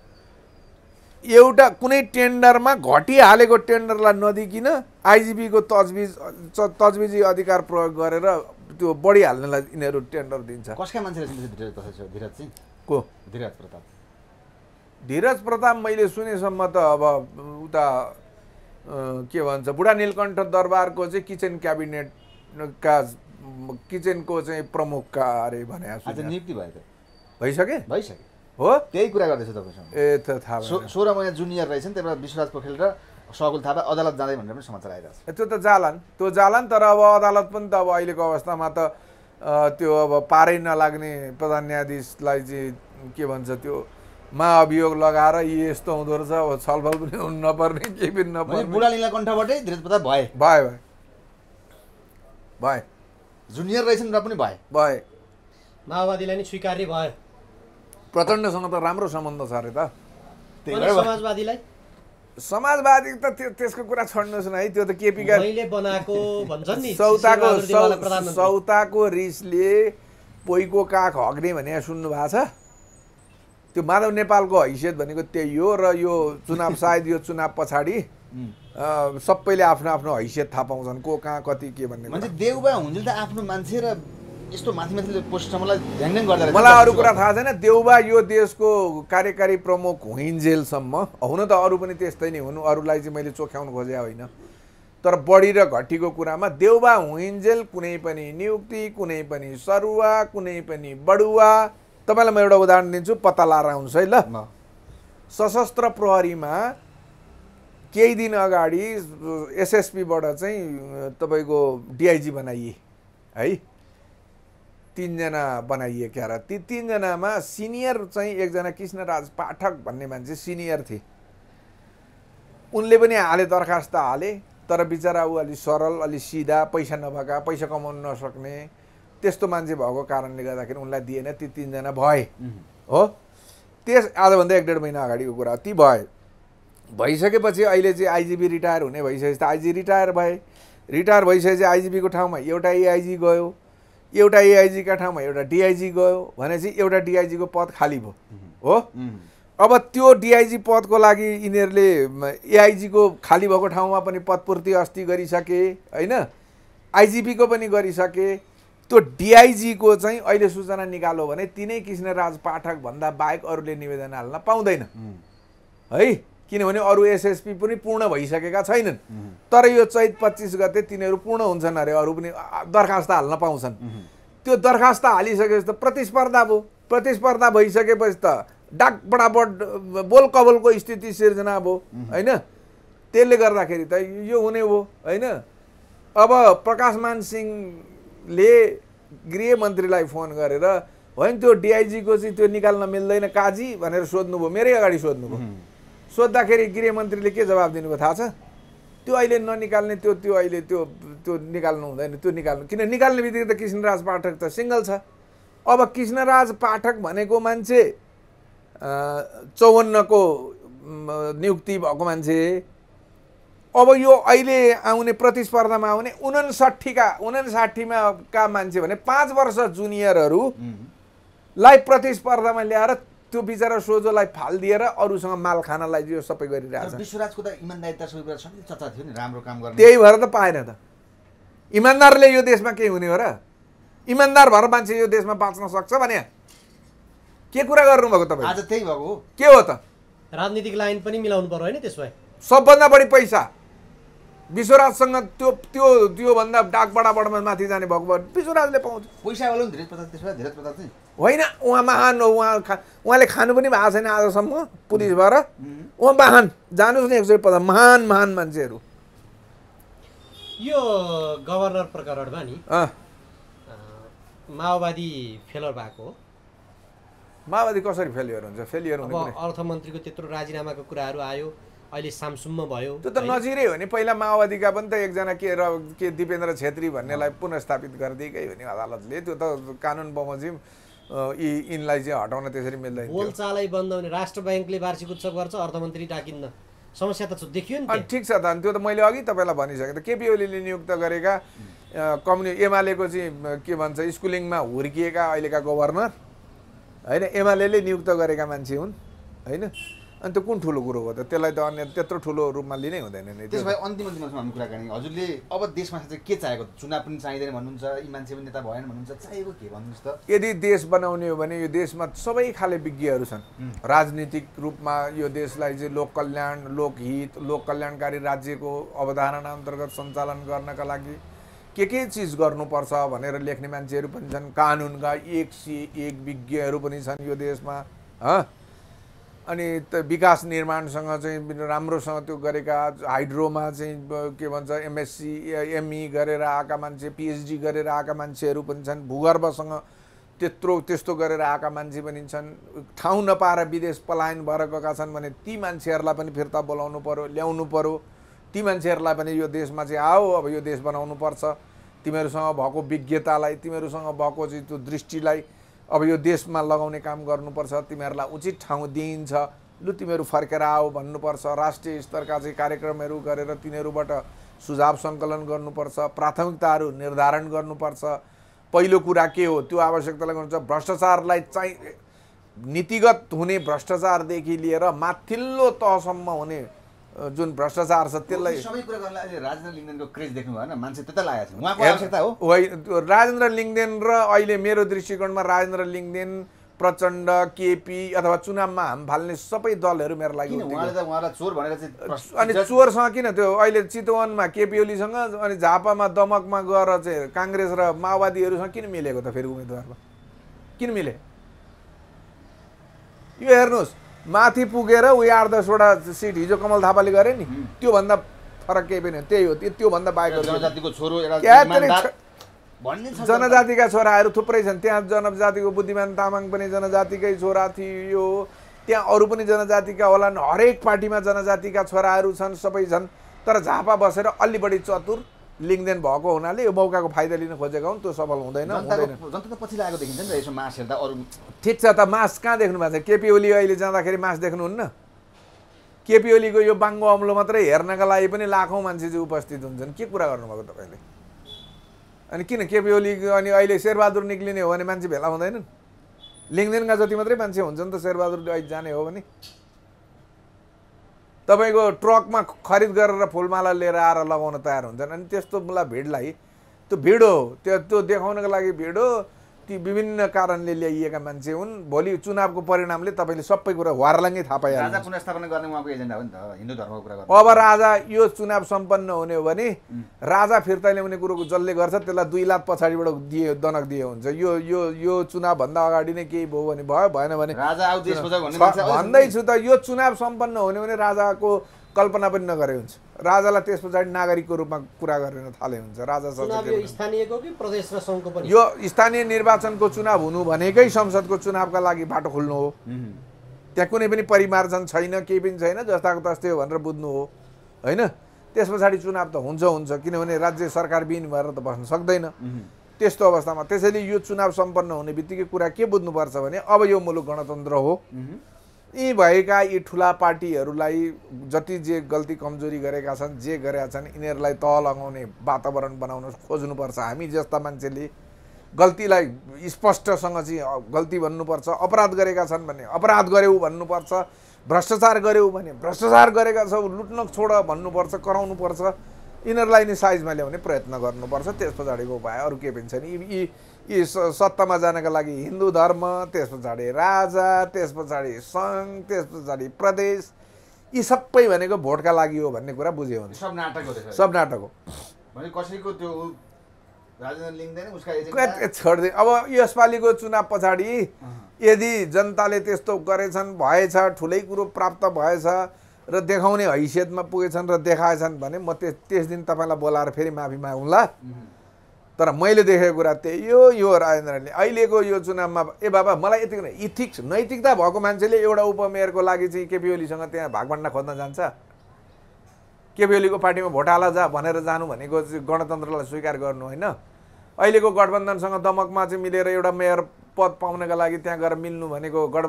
एउटा कुनै टेन्डरमा घटिहालेको टेन्डरलाई नदिकिन आइजिपीको तजबिज तजबिजी अधिकार प्रयोग गरेर त्यो बढी बढिहाल्नेलाई यिनीहरू टेन्डर दिन्छ कसका मान्छेले को धीरज प्रताप धीरज प्रताप मैले सुनेसम्म त अब उता के भन्छ बुढा नीलकण्ठ दरबारको चाहिँ किचन क्याबिनेट क्याबिनेटका किचनको चाहिँ प्रमुख कार्य भने आज नियुक्ति भयो त भइसके भइसक्यो हो त्यही कुरा गर्दैछ तपाईँसँग ए त थाहा सोह्र महिना जुनियर रहेछ नि त्यही भएर विश्वराज पोखरेल र सकुल थापा अदालत जाँदै भनेर पनि समाचार आइरहेको छ त्यो त जालान् त्यो जालान् तर अब अदालत पनि त अब अहिलेको अवस्थामा त त्यो अब पारै नलाग्ने प्रधान न्यायाधीशलाई चाहिँ के भन्छ त्यो महाअभियोग लगाएर यी यस्तो हुँदो रहेछ अब छलफल पनि हुनु नपर्ने केही पनि नपर्ने बुढालीलाई कण्ठबाटै धेरै भए भयो भयो भए जुनियर रहेछन् र पनि भए भए माओवादीलाई नै स्वीकार्य भयो प्रचण्डसँग त राम्रो सम्बन्ध छ अरे त समाजवादीलाई समाजवादी त त्यो त्यसको कुरा छोड्नुहोस् न है त्यो त केपीका बनाएको भन्छन् नि सौताको सौताको रिसले पोइको काख हग्ने भने सुन्नु भएको छ त्यो माधव नेपालको हैसियत भनेको त्यही हो र यो चुनाव सायद यो चुनाव पछाडि सबैले आफ्नो आफ्नो हैसियत थाहा पाउँछन् को कहाँ कति के भन्ने मान्छे देउबा हुन्छ त आफ्नो मान्छे र यस्तो माथि माथि पोस्टमलाई गर्दा मलाई अरू कुरा थाहा छैन देउबा यो देशको कार्यकारी प्रमुख हुइन्जेलसम्म हुन त अरू पनि त्यस्तै नै हुनु अरूलाई चाहिँ मैले चोख्याउनु खोजेँ होइन तर बढी र घटीको कुरामा देउबा हुइन्जेल कुनै पनि नियुक्ति कुनै पनि सरुवा कुनै पनि बडुवा तपाईँलाई म एउटा उदाहरण दिन्छु पत्ता लाएर आउनुहोस् है ल सशस्त्र प्रहरीमा केही दिन अगाडि एसएसपीबाट चाहिँ तपाईँको डिआइजी बनाइए है तिनजना बनाइए क्यार र ती तिनजनामा सिनियर चाहिँ एकजना कृष्णराज पाठक भन्ने मान्छे सिनियर थिए उनले पनि हाले दरखास्त हाले तर बिचरा ऊ अलि सरल अलि सिधा पैसा नभएका पैसा कमाउनु नसक्ने त्यस्तो मान्छे भएको कारणले गर्दाखेरि उनलाई दिएन ती तिनजना भए हो त्यस आजभन्दा एक डेढ महिना अगाडिको कुरा ती भए भइसकेपछि अहिले चाहिँ आइजिपी रिटायर हुने भइसकेपछि त आइजी रिटायर भए रिटायर भइसकेपछि आइजिपीको ठाउँमा एउटा एआइजी गयो एउटा एआइजीका ठाउँमा एउटा डिआइजी गयो भनेपछि एउटा डिआइजीको पद खाली भयो हो अब त्यो डिआइजी पदको लागि यिनीहरूले एआइजीको खाली भएको ठाउँमा पनि पदपूर्ति अस्ति गरिसके होइन आइजिपीको पनि गरिसके त्यो डिआइजीको चाहिँ अहिले सूचना निकालो भने तिनै राज पाठकभन्दा बाहेक अरूले निवेदन हाल्न पाउँदैन है किनभने अरू एसएसपी पनि पूर्ण भइसकेका छैनन् तर यो चैत पच्चिस गते तिनीहरू पूर्ण हुन्छन् अरे अरू पनि दरखास्त हाल्न पाउँछन् त्यो दरखास्त हालिसकेपछि त प्रतिस्पर्धा भयो प्रतिस्पर्धा भइसकेपछि त डाक बडाबड बोल स्थिति सिर्जना भयो होइन त्यसले गर्दाखेरि त यो हुने हो होइन अब प्रकाशमान सिंहले गृहमन्त्रीलाई फोन गरेर होइन त्यो डिआइजीको चाहिँ त्यो निकाल्न मिल्दैन काजी भनेर सोध्नुभयो मेरै अगाडि सोध्नुभयो सोद्धाखेरि गृहमन्त्रीले के जवाब दिनुभयो थाहा छ त्यो अहिले ननिकाल्ने त्यो त्यो अहिले त्यो त्यो निकाल्नु हुँदैन त्यो निकाल्नु किन निकाल्ने बित्तिकै त कृष्णराज पाठक त सिङ्गल छ अब कृष्णराज पाठक भनेको मान्छे चौवन्नको नियुक्ति भएको मान्छे अब यो अहिले आउने प्रतिस्पर्धामा आउने उनसट्ठीका उनासाठीमा का मान्छे भने पाँच वर्ष जुनियरहरूलाई प्रतिस्पर्धामा ल्याएर त्यो बिचरा सोझोलाई दिएर अरूसँग माल खानलाई यो सबै गरिरहेको छ त इमान्दारिता सबै कुरा चर्चा थियो नि राम्रो काम गर्ने त्यही भएर त पाएन त इमान्दारले यो देशमा केही हुने हो र इमान्दार भएर मान्छे यो देशमा बाँच्न सक्छ भने के कुरा गर्नुभएको तपाईँ आज त्यही भएको के हो त राजनीतिक लाइन पनि मिलाउनु पर्यो होइन त्यसो भए सबभन्दा बढी पैसा विश्वराजसँग त्यो त्यो त्योभन्दा डाकबाट माथि जाने भएको भए विश्वराजले पाउँछ पैसा वाला धेरै प्रसाद त्यसो भए धेरै प्रसाद चाहिँ होइन उहाँ महान हो उहाँ खा उहाँले खानु पनि भएको छैन आजसम्म पुलिस भएर उहाँ महान जानुहोस् न एकचोटि पद महान महान मान्छेहरू यो गभर्नर प्रकरणमा नि माओवादी फेलर भएको हो माओवादी कसरी फेलियर हुन्छ फेलियर अब अर्थमन्त्रीको त्यत्रो राजीनामाको कुराहरू आयो अहिले सामसुममा भयो त्यो त नजिरै हो नि पहिला माओवादीका पनि त एकजना के र के दिपेन्द्र छेत्री भन्नेलाई पुनर्स्थापित गरिदिएकै हो नि अदालतले त्यो त कानुन बमोजिम यी यिनलाई चाहिँ हटाउन त्यसरी मिल्दैन बोलचालै बन्द हुने राष्ट्र ब्याङ्कले वार्षिक उत्सव गर्छ अर्थमन्त्री डाकिन्न समस्या त देखियो नि ठिक छ त अनि त्यो त मैले अघि तपाईँलाई भनिसकेँ त केपी ओलीले नियुक्त गरेका कम्युनि एमालेको चाहिँ के भन्छ स्कुलिङमा हुर्किएका अहिलेका गभर्नर होइन एमाले नियुक्त गरेका मान्छे हुन् होइन अनि त्यो कुन ठुलो कुरो हो त त्यसलाई त अन्य त्यत्रो ठुलो रूपमा लिनै हुँदैन नि त्यसो भए अन्तिम अन्तिमसम्म हामी गर्ने हजुरले अब देशमा चाहिँ के चाहेको चुनाव पनि चाहिँदैन भन्नुहुन्छ यी मान्छे पनि नेता भएन भन्नुहुन्छ चाहिएको के भन्नुहोस् त यदि देश बनाउने हो भने यो देशमा सबै खाले विज्ञहरू छन् राजनीतिक रूपमा यो देशलाई चाहिँ लोक कल्याण लोकहित लोक कल्याणकारी राज्यको अवधारणा अन्तर्गत सञ्चालन गर्नका लागि के के चिज गर्नुपर्छ भनेर लेख्ने मान्छेहरू पनि छन् कानुनका एक सी एक विज्ञहरू पनि छन् यो देशमा अनि विकास निर्माणसँग चाहिँ राम्रोसँग त्यो गरेका हाइड्रोमा चाहिँ के भन्छ एमएससी एमई e गरेर आएका मान्छे पिएचडी गरेर आएका मान्छेहरू पनि छन् भूगर्भसँग त्यत्रो त्यस्तो गरेर आएका मान्छे पनि छन् ठाउँ नपाएर विदेश पलायन भएर गएका छन् भने ती मान्छेहरूलाई पनि फिर्ता बोलाउनु पऱ्यो ल्याउनु पऱ्यो ती मान्छेहरूलाई पनि यो देशमा चाहिँ आओ अब यो देश बनाउनु पर्छ तिमीहरूसँग भएको विज्ञतालाई तिमीहरूसँग भएको चाहिँ त्यो दृष्टिलाई अब यो देशमा लगाउने काम गर्नुपर्छ तिमीहरूलाई उचित ठाउँ दिइन्छ लु तिमीहरू फर्केर आऊ भन्नुपर्छ राष्ट्रिय स्तरका चाहिँ कार्यक्रमहरू गरेर तिनीहरूबाट सुझाव सङ्कलन गर्नुपर्छ प्राथमिकताहरू निर्धारण गर्नुपर्छ पहिलो कुरा के हो त्यो आवश्यकतालाई गर्नुपर्छ भ्रष्टाचारलाई चाहिँ नीतिगत हुने भ्रष्टाचारदेखि लिएर माथिल्लो तहसम्म हुने जुन भ्रष्टाचार छ त्यसलाई राजेन्द्र होइन राजेन्द्र लिङ्गदेन र अहिले मेरो दृष्टिकोणमा राजेन्द्र लिङ्गदेन प्रचण्ड केपी अथवा चुनावमा हाम फाल्ने सबै दलहरू मेरो लागि अनि चोरसँग किन त्यो अहिले चितवनमा केपी ओलीसँग अनि झापामा दमकमा गएर चाहिँ काङ्ग्रेस र माओवादीहरूसँग किन मिलेको त फेरि उम्मेदवारमा किन मिले यो हेर्नुहोस् माथि पुगेर उयो आठ दसवटा सिट हिजो कमल थापाले गरे नि त्योभन्दा फरक केही पनि त्यही हो त्योभन्दा बाहेक जनजातिका छोराहरू थुप्रै छन् त्यहाँ जनजातिको बुद्धिमान तामाङ पनि जनजातिकै छोरा थियो त्यहाँ अरू पनि जनजातिका होलान् हरेक पार्टीमा जनजातिका छोराहरू छन् सबै छन् तर झापा बसेर अलि बढी चतुर लिङ्कदेन भएको हुनाले यो मौकाको फाइदा लिन हो हुन् त्यो सफल हुँदैन जनता पछि देखिन्छ नि त यसो मास हेर्दा अरू ठिक छ त मास कहाँ देख्नु भएको छ केपी ओली अहिले जाँदाखेरि मास देख्नुहुन्न केपी ओलीको यो बाङ्गो अम्लो मात्रै हेर्नका लागि पनि लाखौँ मान्छे चाहिँ उपस्थित हुन्छन् के कुरा गर्नुभएको तपाईँले अनि किन केपी ओली अनि अहिले शेरबहादुर निक्लिने हो भने मान्छे भेला हुँदैनन् लिङ्गदेनका जति मात्रै मान्छे हुन्छन् त शेरबहादुर अहिले जाने हो भने तपाईँको ट्रकमा खरिद गरेर फुलमाला लिएर आएर लगाउन तयार हुन्छन् अनि त्यस्तो मलाई भिडलाई त्यो भिड हो त्यो त्यो देखाउनको लागि भिड हो ती विभिन्न कारणले ल्याइएका मान्छे हुन् भोलि चुनावको परिणामले तपाईँले सबै कुरा वारलाई नै थाहा पाइहाल्नु पुनर्स्थापना गर्ने उहाँको एजेन्डा हो नि त हिन्दू धर्मको कुरा अब राजा यो चुनाव सम्पन्न हुने हो भने राजा फिर्ता ल्याउने कुरोको जसले गर्छ त्यसलाई दुई लाख पछाडिबाट दिए दनक दिए हुन्छ यो यो यो चुनावभन्दा अगाडि नै केही भयो भने भयो भएन भने राजा भन्दैछु त यो चुनाव सम्पन्न हुने भने राजाको कल्पना पनि नगरे हुन्छ राजालाई त्यस पछाडि नागरिकको रूपमा कुरा गरेर थाले हुन्छ राजा यो स्थानीय निर्वाचनको चुनाव हुनु भनेकै संसदको चुनावका लागि बाटो खुल्नु हो त्यहाँ कुनै पनि परिमार्जन छैन केही पनि छैन जस्ताको तस्तै हो भनेर बुझ्नु हो होइन त्यस पछाडि चुनाव त हुन्छ हुन्छ किनभने राज्य सरकार बिन भएर त बस्न सक्दैन त्यस्तो अवस्थामा त्यसैले यो चुनाव सम्पन्न हुने बित्तिकै कुरा के बुझ्नुपर्छ भने अब यो मुलुक गणतन्त्र हो यी भएका यी ठुला पार्टीहरूलाई जति जे गल्ती कमजोरी गरेका छन् जे गरेका छन् यिनीहरूलाई तह लगाउने वातावरण बनाउन खोज्नुपर्छ हामी जस्ता मान्छेले गल्तीलाई स्पष्टसँग चाहिँ गल्ती भन्नुपर्छ अपराध गरेका छन् भने अपराध गऱ्यौ भन्नुपर्छ भ्रष्टाचार गऱ्यौ भने भ्रष्टाचार गरेका छौ लुट्न छोड भन्नुपर्छ कराउनुपर्छ यिनीहरूलाई नै साइजमा ल्याउने प्रयत्न गर्नुपर्छ त्यस पछाडिको उपाय अरू के पनि छैन यी यी सत्तामा जानको लागि हिन्दू धर्म त्यस पछाडि राजा त्यस पछाडि सङ्घ त्यस पछाडि प्रदेश यी सबै भनेको भोटका लागि हो भन्ने कुरा बुझ्यो भने सब नाटक हो सब नाटक हो कसैको त्यो अब यसपालिको चुनाव पछाडि यदि जनताले त्यस्तो गरेछन् भएछ ठुलै कुरो प्राप्त भएछ र देखाउने हैसियतमा पुगेछन् र देखाएछन् भने म त्यस त्यस दिन तपाईँलाई बोलाएर फेरि माफी मागौँला तर मैले देखेको कुरा त्यही हो यो राजेन्द्रले अहिलेको यो चुनावमा ए बाबा मलाई यति इथिक्स नैतिकता भएको मान्छेले एउटा उपमेयरको लागि चाहिँ केपी ओलीसँग त्यहाँ भागभन्डा खोज्न जान्छ केपी ओलीको पार्टीमा भोट हाला जा भनेर जानु भनेको चाहिँ गणतन्त्रलाई स्वीकार गर्नु होइन अहिलेको गठबन्धनसँग दमकमा चाहिँ मिलेर एउटा मेयर पद पाउनका लागि त्यहाँ गएर मिल्नु भनेको गठ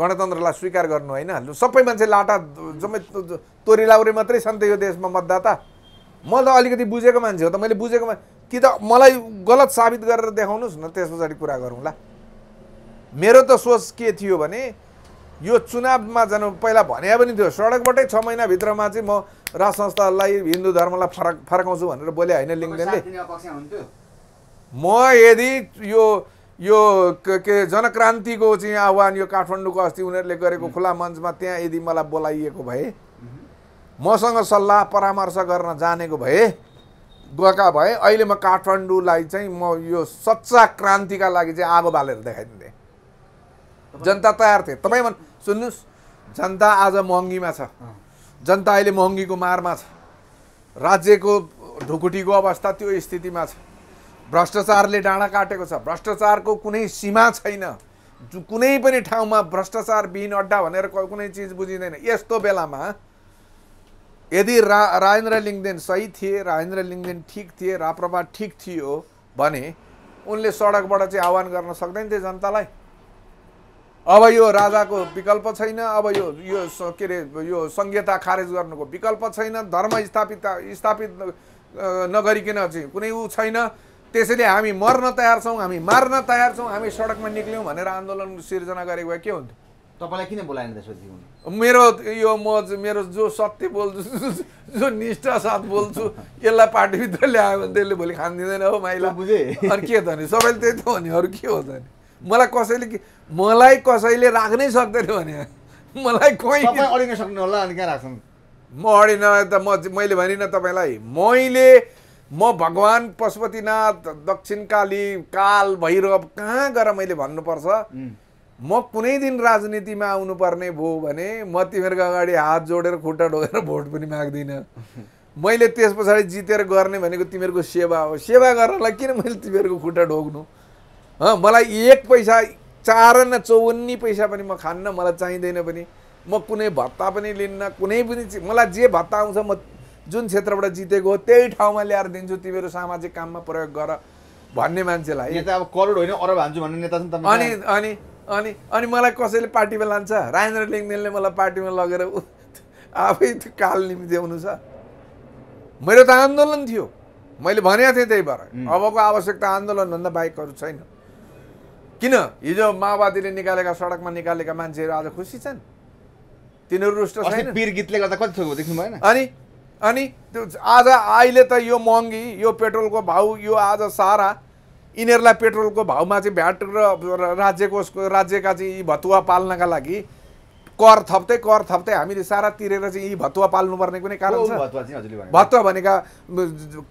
गणतन्त्रलाई स्वीकार गर्नु होइन सबै मान्छे लाटा जम्मै तोरी लाउरे मात्रै छन् त यो देशमा मतदाता म त अलिकति बुझेको मान्छे हो त मैले बुझेको कि त मलाई गलत साबित गरेर देखाउनुहोस् न त्यस पछाडि कुरा गरौँला मेरो त सोच के थियो भने यो चुनावमा जानु पहिला भने पनि थियो सडकबाटै छ महिनाभित्रमा चाहिँ म राज संस्थालाई हिन्दू धर्मलाई फरक फर्काउँछु भनेर बोले होइन लिङ्गले म यदि यो यो के जनक्रान्तिको चाहिँ आह्वान यो काठमाडौँको अस्ति उनीहरूले गरेको खुला मञ्चमा त्यहाँ यदि मलाई बोलाइएको भए मसँग सल्लाह परामर्श गर्न जानेको भए गएका भए अहिले म काठमाडौँलाई चाहिँ म यो सच्चा क्रान्तिका लागि चाहिँ आगो बालेर देखाइदिन्थेँ जनता तयार थिए तपाईँ मन सुन्नुहोस् जनता आज महँगीमा छ जनता अहिले महँगीको मारमा छ राज्यको ढुकुटीको अवस्था त्यो स्थितिमा छ भ्रष्टाचारले डाँडा काटेको छ भ्रष्टाचारको कुनै सीमा छैन कुनै पनि ठाउँमा भ्रष्टाचार बिन अड्डा भनेर कुनै चिज बुझिँदैन यस्तो बेलामा यदि रा राजेन्द्र लिङ्गदेन सही थिए राजेन्द्र लिङ्गदेन ठिक थिए राप्रपा ठिक थियो भने उनले सडकबाट चाहिँ आह्वान गर्न सक्दैन थिए जनतालाई अब यो राजाको विकल्प छैन अब यो यो के अरे यो संहिता खारेज गर्नुको विकल्प छैन धर्म स्थापित स्थापित नगरिकन चाहिँ कुनै ऊ छैन त्यसैले हामी मर्न तयार छौँ हामी मार्न तयार छौँ हामी सडकमा निक्ल्यौँ भनेर आन्दोलन सिर्जना गरेको भए के हुन्थ्यो तपाईँलाई किन बोलाएन त्यसपछि मेरो यो म मेरो जो सत्य बोल्छु जो निष्ठा साथ बोल्छु यसलाई पार्टीभित्र ल्यायो भने त्यसले भोलि खान दिँदैन हो माइला बुझे अनि के त नि सबैले त्यही त हो नि अरू के हो त नि मलाई कसैले मलाई कसैले राख्नै सक्दैन भने मलाई कोही अडिन सक्नु होला अनि कहाँ राख्छन् म अडिन त म मैले भनिनँ तपाईँलाई मैले म भगवान् पशुपतिनाथ दक्षिणकाली काल भैरव कहाँ गएर मैले भन्नुपर्छ म कुनै दिन राजनीतिमा आउनुपर्ने भयो भने म तिमीहरूको अगाडि हात जोडेर खुट्टा ढोगेर भोट पनि माग्दिनँ मैले त्यस पछाडि जितेर गर्ने भनेको तिमीहरूको सेवा हो सेवा गर्नलाई किन मैले तिमीहरूको खुट्टा ढोग्नु मलाई एक पैसा चार न चौवन्नी पैसा पनि म खान्न मलाई चाहिँदैन पनि म कुनै भत्ता पनि लिन्न कुनै पनि मलाई जे भत्ता आउँछ म जुन क्षेत्रबाट जितेको हो त्यही ठाउँमा ल्याएर दिन्छु तिमीहरू सामाजिक काममा प्रयोग गर भन्ने मान्छेलाई करोड होइन अरब हान्छु भन्ने नेता अनि अनि अनि अनि मलाई कसैले पार्टीमा लान्छ राजेन्द्र लिङ्गेलले मलाई पार्टीमा लगेर आफै त्यो काल आउनु छ मेरो त आन्दोलन थियो मैले भनेको थिएँ त्यही भएर अबको आवश्यकता आन्दोलनभन्दा बाहेकहरू छैन किन हिजो माओवादीले निकालेका सडकमा निकालेका मान्छेहरू आज खुसी छन् तिनीहरू रुष्ट छैन पिर गीतले गर्दा कति थोक देख्नु भएन अनि अनि त्यो आज अहिले त यो महँगी यो पेट्रोलको भाउ यो आज सारा यिनीहरूलाई पेट्रोलको भाउमा चाहिँ भ्याट र राज्यको राज्यका चाहिँ यी भतुवा पाल्नका लागि कर थप्दै कर थप्दै हामीले सारा तिरेर चाहिँ यी भतुवा पाल्नुपर्ने कुनै कारण छ भतुवा भनेका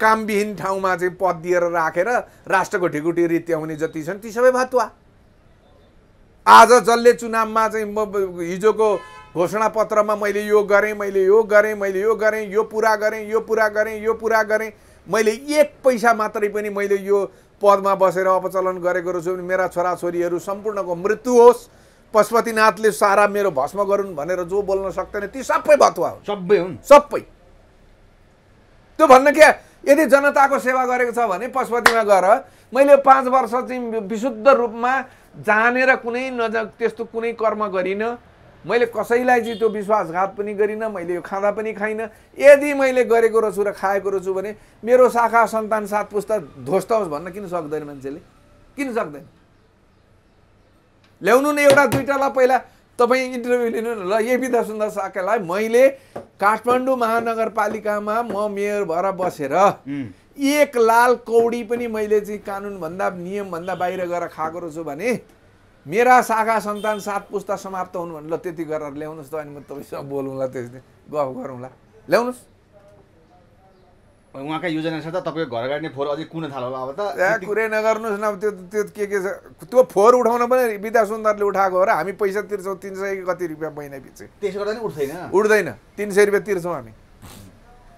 कामविहीन ठाउँमा चाहिँ पद दिएर राखेर राष्ट्रको ढिकुटी रित्याउने जति छन् ती सबै भतुवा आज जसले चुनावमा चाहिँ म हिजोको घोषणापत्रमा मैले यो गरेँ मैले यो गरेँ मैले यो गरेँ यो पुरा गरेँ यो पुरा गरेँ यो पुरा गरेँ मैले एक पैसा मात्रै पनि मैले यो पदमा बसेर अपचलन गरेको रहेछु भने मेरा छोराछोरीहरू सम्पूर्णको मृत्यु होस् पशुपतिनाथले सारा मेरो भस्म गरून् भनेर जो बोल्न सक्दैन ती सबै भतुवा हो सबै हुन् सबै त्यो भन्न क्या यदि जनताको सेवा गरेको छ भने पशुपतिमा गएर मैले पाँच वर्ष चाहिँ विशुद्ध रूपमा जानेर कुनै नज त्यस्तो कुनै कर्म गरिनँ मैले कसैलाई चाहिँ त्यो विश्वासघात पनि गरिनँ मैले यो खाँदा पनि खाइनँ यदि मैले गरेको रहेछु र खाएको रहेछु भने मेरो शाखा सन्तान सात पुस्ता ध्वस्त होस् भन्न किन सक्दैन मान्छेले किन सक्दैन ल्याउनु न एउटा दुइटालाई पहिला तपाईँ इन्टरभ्यू लिनु न ल यही विधा सुन्दर शाखालाई मैले काठमाडौँ महानगरपालिकामा म मेयर भएर बसेर एक लाल कौडी पनि मैले चाहिँ कानुनभन्दा नियमभन्दा बाहिर गएर खाएको रहेछु भने मेरा शाखा सन्तान सात पुस्ता समाप्त हुनु भने ल त्यति गरेर ल्याउनुहोस् त अनि म तपाईँसँग बोलौँला त्यस गफ गरौँला ल्याउनुहोस् उहाँका योजना छ त तपाईँको घर गाड्ने फोहोर अझै कुन थाल्यो होला अब त कुरै नगर्नुहोस् न अब त्यो त्यो के के छ त्यो फोहोर उठाउन पनि विद्या सुन्दरले उठाएको हो र हामी पैसा तिर्छौँ तिन सय कति रुपियाँ महिना पछि त्यसो गर्दा नि उठ्दैन उठ्दैन तिन सय रुपियाँ तिर्छौँ हामी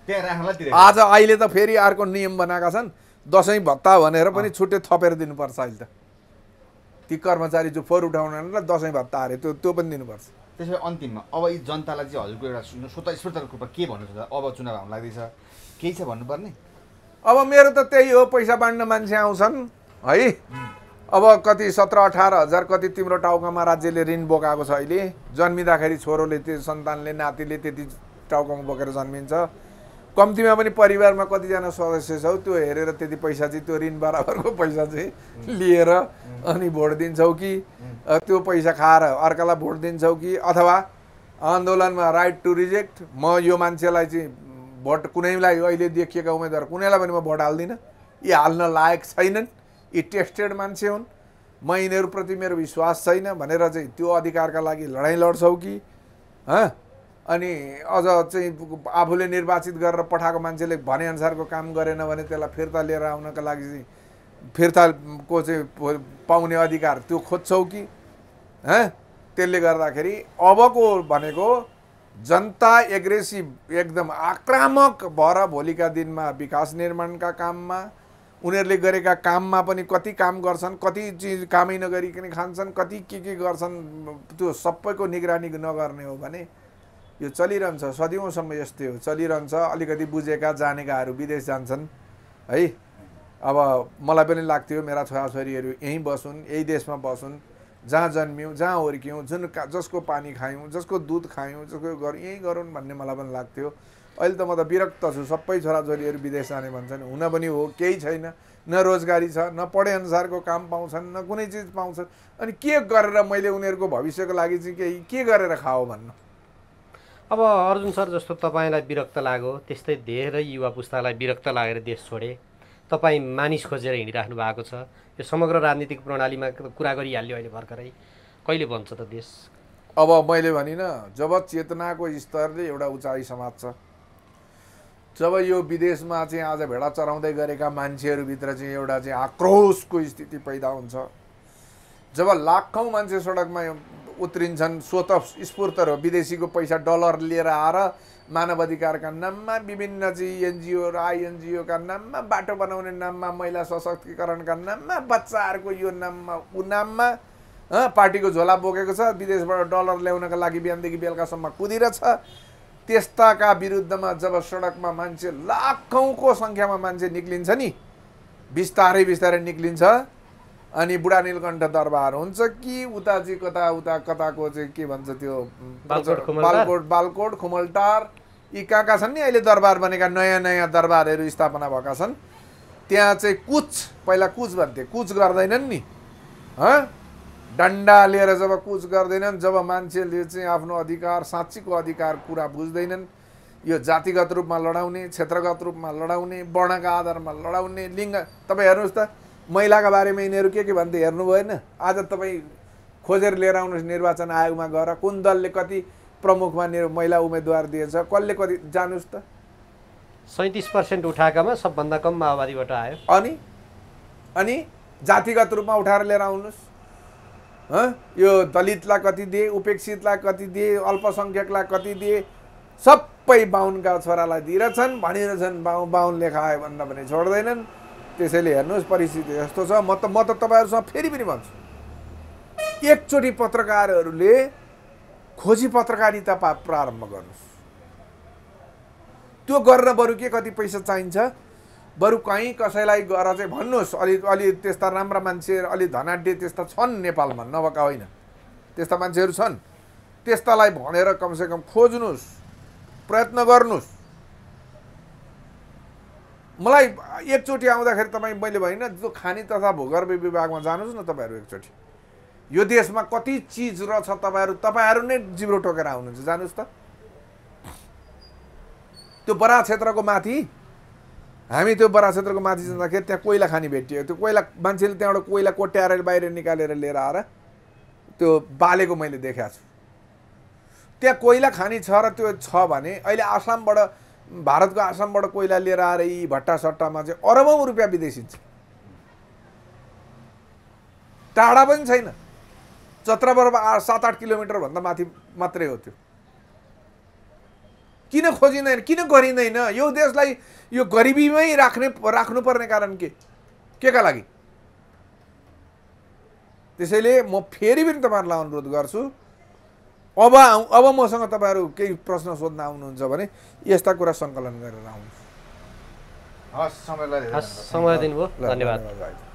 त्यहाँ राख्नलाई आज अहिले त फेरि अर्को नियम बनाएका छन् दसैँ भत्ता भनेर पनि छुट्टै थपेर दिनुपर्छ अहिले त ती कर्मचारी जो फोहोर उठाउनेलाई दसैँ भत्ता हारे त्यो त्यो पनि दिनुपर्छ त्यसै अन्तिममा अब यी जनतालाई चाहिँ हजुरको एउटा स्वतस्फूर्तको रूपमा के भन्नुहुन्छ अब चुनाव आउनु लाग्दैछ केही छ भन्नुपर्ने अब मेरो त त्यही हो पैसा बाँड्न मान्छे आउँछन् है अब कति सत्र अठार हजार कति तिम्रो टाउकामा राज्यले ऋण बोकाएको छ अहिले जन्मिँदाखेरि छोरोले त्यो सन्तानले नातिले त्यति टाउकामा बोकेर जन्मिन्छ कम्तीमा पनि परिवारमा कतिजना सदस्य छौ त्यो हेरेर त्यति पैसा चाहिँ त्यो ऋण बराबरको पैसा चाहिँ लिएर अनि भोट दिन्छौ कि त्यो पैसा खाएर अर्कालाई भोट दिन्छौ कि अथवा आन्दोलनमा राइट टु रिजेक्ट म यो मान्छेलाई चाहिँ भोट कुनैलाई अहिले देखिएका उम्मेदवार कुनैलाई पनि म भोट हाल्दिनँ यी हाल्न लायक छैनन् यी टेस्टेड मान्छे हुन् म यिनीहरूप्रति मेरो विश्वास छैन भनेर चाहिँ त्यो अधिकारका लागि लडाइँ लड्छौ कि हँ अनि अझ चाहिँ आफूले निर्वाचित गरेर पठाएको मान्छेले भनेअनुसारको काम गरेन भने त्यसलाई फिर्ता लिएर आउनका लागि चाहिँ फिर्ताको चाहिँ पाउने अधिकार त्यो खोज्छौ कि हँ त्यसले गर्दाखेरि अबको भनेको जनता एग्रेसिभ एकदम आक्रामक भएर भोलिका दिनमा विकास निर्माणका काममा उनीहरूले गरेका काममा पनि कति काम गर्छन् कति चिज कामै नगरिकन खान्छन् कति के के गर्छन् त्यो सबैको निगरानी नगर्ने हो भने यो चलिरहन्छ सदिउँसम्म यस्तै हो चलिरहन्छ अलिकति बुझेका जानेकाहरू विदेश जान्छन् है अब मलाई पनि लाग्थ्यो मेरा छोराछोरीहरू यहीँ बसुन् यही देशमा बसुन् जहाँ जन्म्यौँ जहाँ हुर्क्यौँ जुन का जसको पानी खायौँ जसको दुध खायौँ जसको गरौँ यहीँ गरौँ भन्ने मलाई पनि लाग्थ्यो अहिले त म त विरक्त छु सबै छोराछोरीहरू विदेश जाने भन्छन् हुन पनि हो केही छैन न रोजगारी छ न पढे अनुसारको काम पाउँछन् न कुनै चिज पाउँछन् अनि के गरेर मैले उनीहरूको भविष्यको लागि चाहिँ केही के गरेर खाओ भन्नु अब अर्जुन सर जस्तो तपाईँलाई विरक्त लाग्यो त्यस्तै धेरै युवा पुस्तालाई विरक्त लागेर देश छोडे तपाईँ मानिस खोजेर हिँडिराख्नु भएको छ यो समग्र राजनीतिक प्रणालीमा कुरा गरिहाल्यो अहिले भर्खरै कहिले भन्छ त देश अब मैले भनिनँ जब चेतनाको स्तरले एउटा उचाइ समाज छ जब यो विदेशमा चाहिँ आज भेडा चराउँदै गरेका मान्छेहरूभित्र चाहिँ एउटा चाहिँ आक्रोशको स्थिति पैदा हुन्छ जब लाखौँ मान्छे सडकमा उत्रिन्छन् स्वत स्फूर्त र विदेशीको पैसा डलर लिएर आएर मानव अधिकारका नाममा विभिन्न चाहिँ एनजिओहरू आइएनजिओका नाममा बाटो बनाउने नाममा महिला सशक्तिकरणका नाममा बच्चाहरूको यो नाममा ऊ नाममा पार्टीको झोला बोकेको छ विदेशबाट डलर ल्याउनका लागि बिहानदेखि बेलुकासम्म कुदिरहेछ त्यस्ताका विरुद्धमा जब सडकमा मान्छे लाखौँको सङ्ख्यामा मान्छे निक्लिन्छ नि बिस्तारै बिस्तारै निक्लिन्छ अनि बुढा नीलकण्ठ दरबार हुन्छ कि उता चाहिँ कता उता कताको चाहिँ के भन्छ त्यो बालकोट बालकोट खुमलटार यी कहाँ कहाँ छन् नि अहिले दरबार बनेका नयाँ नयाँ दरबारहरू स्थापना भएका छन् त्यहाँ चाहिँ कुच पहिला कुच भन्थे कुच गर्दैनन् नि डन्डा लिएर जब कुच गर्दैनन् जब मान्छेले चाहिँ आफ्नो अधिकार साँच्चीको अधिकार कुरा बुझ्दैनन् यो जातिगत रूपमा लडाउने क्षेत्रगत रूपमा लडाउने वर्णका आधारमा लडाउने लिङ्ग तपाईँ हेर्नुहोस् त महिलाका बारेमा यिनीहरू के के भन्थे हेर्नु भएन आज तपाईँ खोजेर लिएर आउनुहोस् निर्वाचन आयोगमा गएर कुन दलले कति प्रमुखमा महिला उम्मेदवार दिएछ कसले कति जानुहोस् त सैँतिस पर्सेन्ट उठाएकामा सबभन्दा कम माओवादीबाट आयो अनि अनि जातिगत रूपमा उठाएर लिएर आउनुहोस् यो दलितलाई कति दिए उपेक्षितलाई कति दिए अल्पसङ्ख्यकलाई कति दिए सबै बाहुनका छोरालाई दिइरहेछन् भनिरहेछन् बाहुन बाहुन लेखायो भन्दा भने छोड्दैनन् त्यसैले हेर्नुहोस् परिस्थिति यस्तो छ म त म त तपाईँहरूसँग फेरि पनि भन्छु एकचोटि पत्रकारहरूले खोजी पत्रकारिता पा प्रारम्भ गर्नुहोस् त्यो गरेर बरु के कति पैसा चाहिन्छ बरु कहीँ कसैलाई गएर चाहिँ भन्नुहोस् अलि अलि त्यस्ता राम्रा मान्छे अलि धनाड्य त्यस्ता छन् नेपालमा नभएका होइन त्यस्ता मान्छेहरू छन् त्यस्तालाई भनेर कमसेकम खोज्नुहोस् प्रयत्न गर्नुहोस् मलाई एकचोटि आउँदाखेरि तपाईँ मैले भइनँ त्यो खानी तथा भूगर्भ विभागमा जानुहोस् न तपाईँहरू एकचोटि यो देशमा कति चिज र छ तपाईँहरू तपाईँहरू नै जिब्रो टोकेर आउनुहुन्छ जानुहोस् त त्यो बरा क्षेत्रको माथि हामी त्यो बरा क्षेत्रको माथि जाँदाखेरि त्यहाँ कोइला खानी भेटियो त्यो कोइला मान्छेले त्यहाँबाट कोइला कोट्याएर बाहिर निकालेर लिएर आएर त्यो बालेको मैले देखाएको छु त्यहाँ कोइला खानी छ र त्यो छ भने अहिले आसामबाट भारतको आसामबाट कोइला लिएर आएर यी भट्टा सट्टामा चाहिँ अरबौँ रुपियाँ विदेशिन्छ टाढा पनि छैन चत्रबरब सात आठ किलोमिटरभन्दा माथि मात्रै हो त्यो किन खोजिँदैन किन गरिँदैन यो देशलाई यो गरिबीमै राख्ने राख्नुपर्ने कारण के के का लागि त्यसैले म फेरि पनि तपाईँहरूलाई अनुरोध गर्छु अब अब मसँग तपाईँहरू केही प्रश्न सोध्न आउनुहुन्छ भने यस्ता कुरा सङ्कलन गरेर आउनु हस् समयलाई समय दिनुभयो धन्यवाद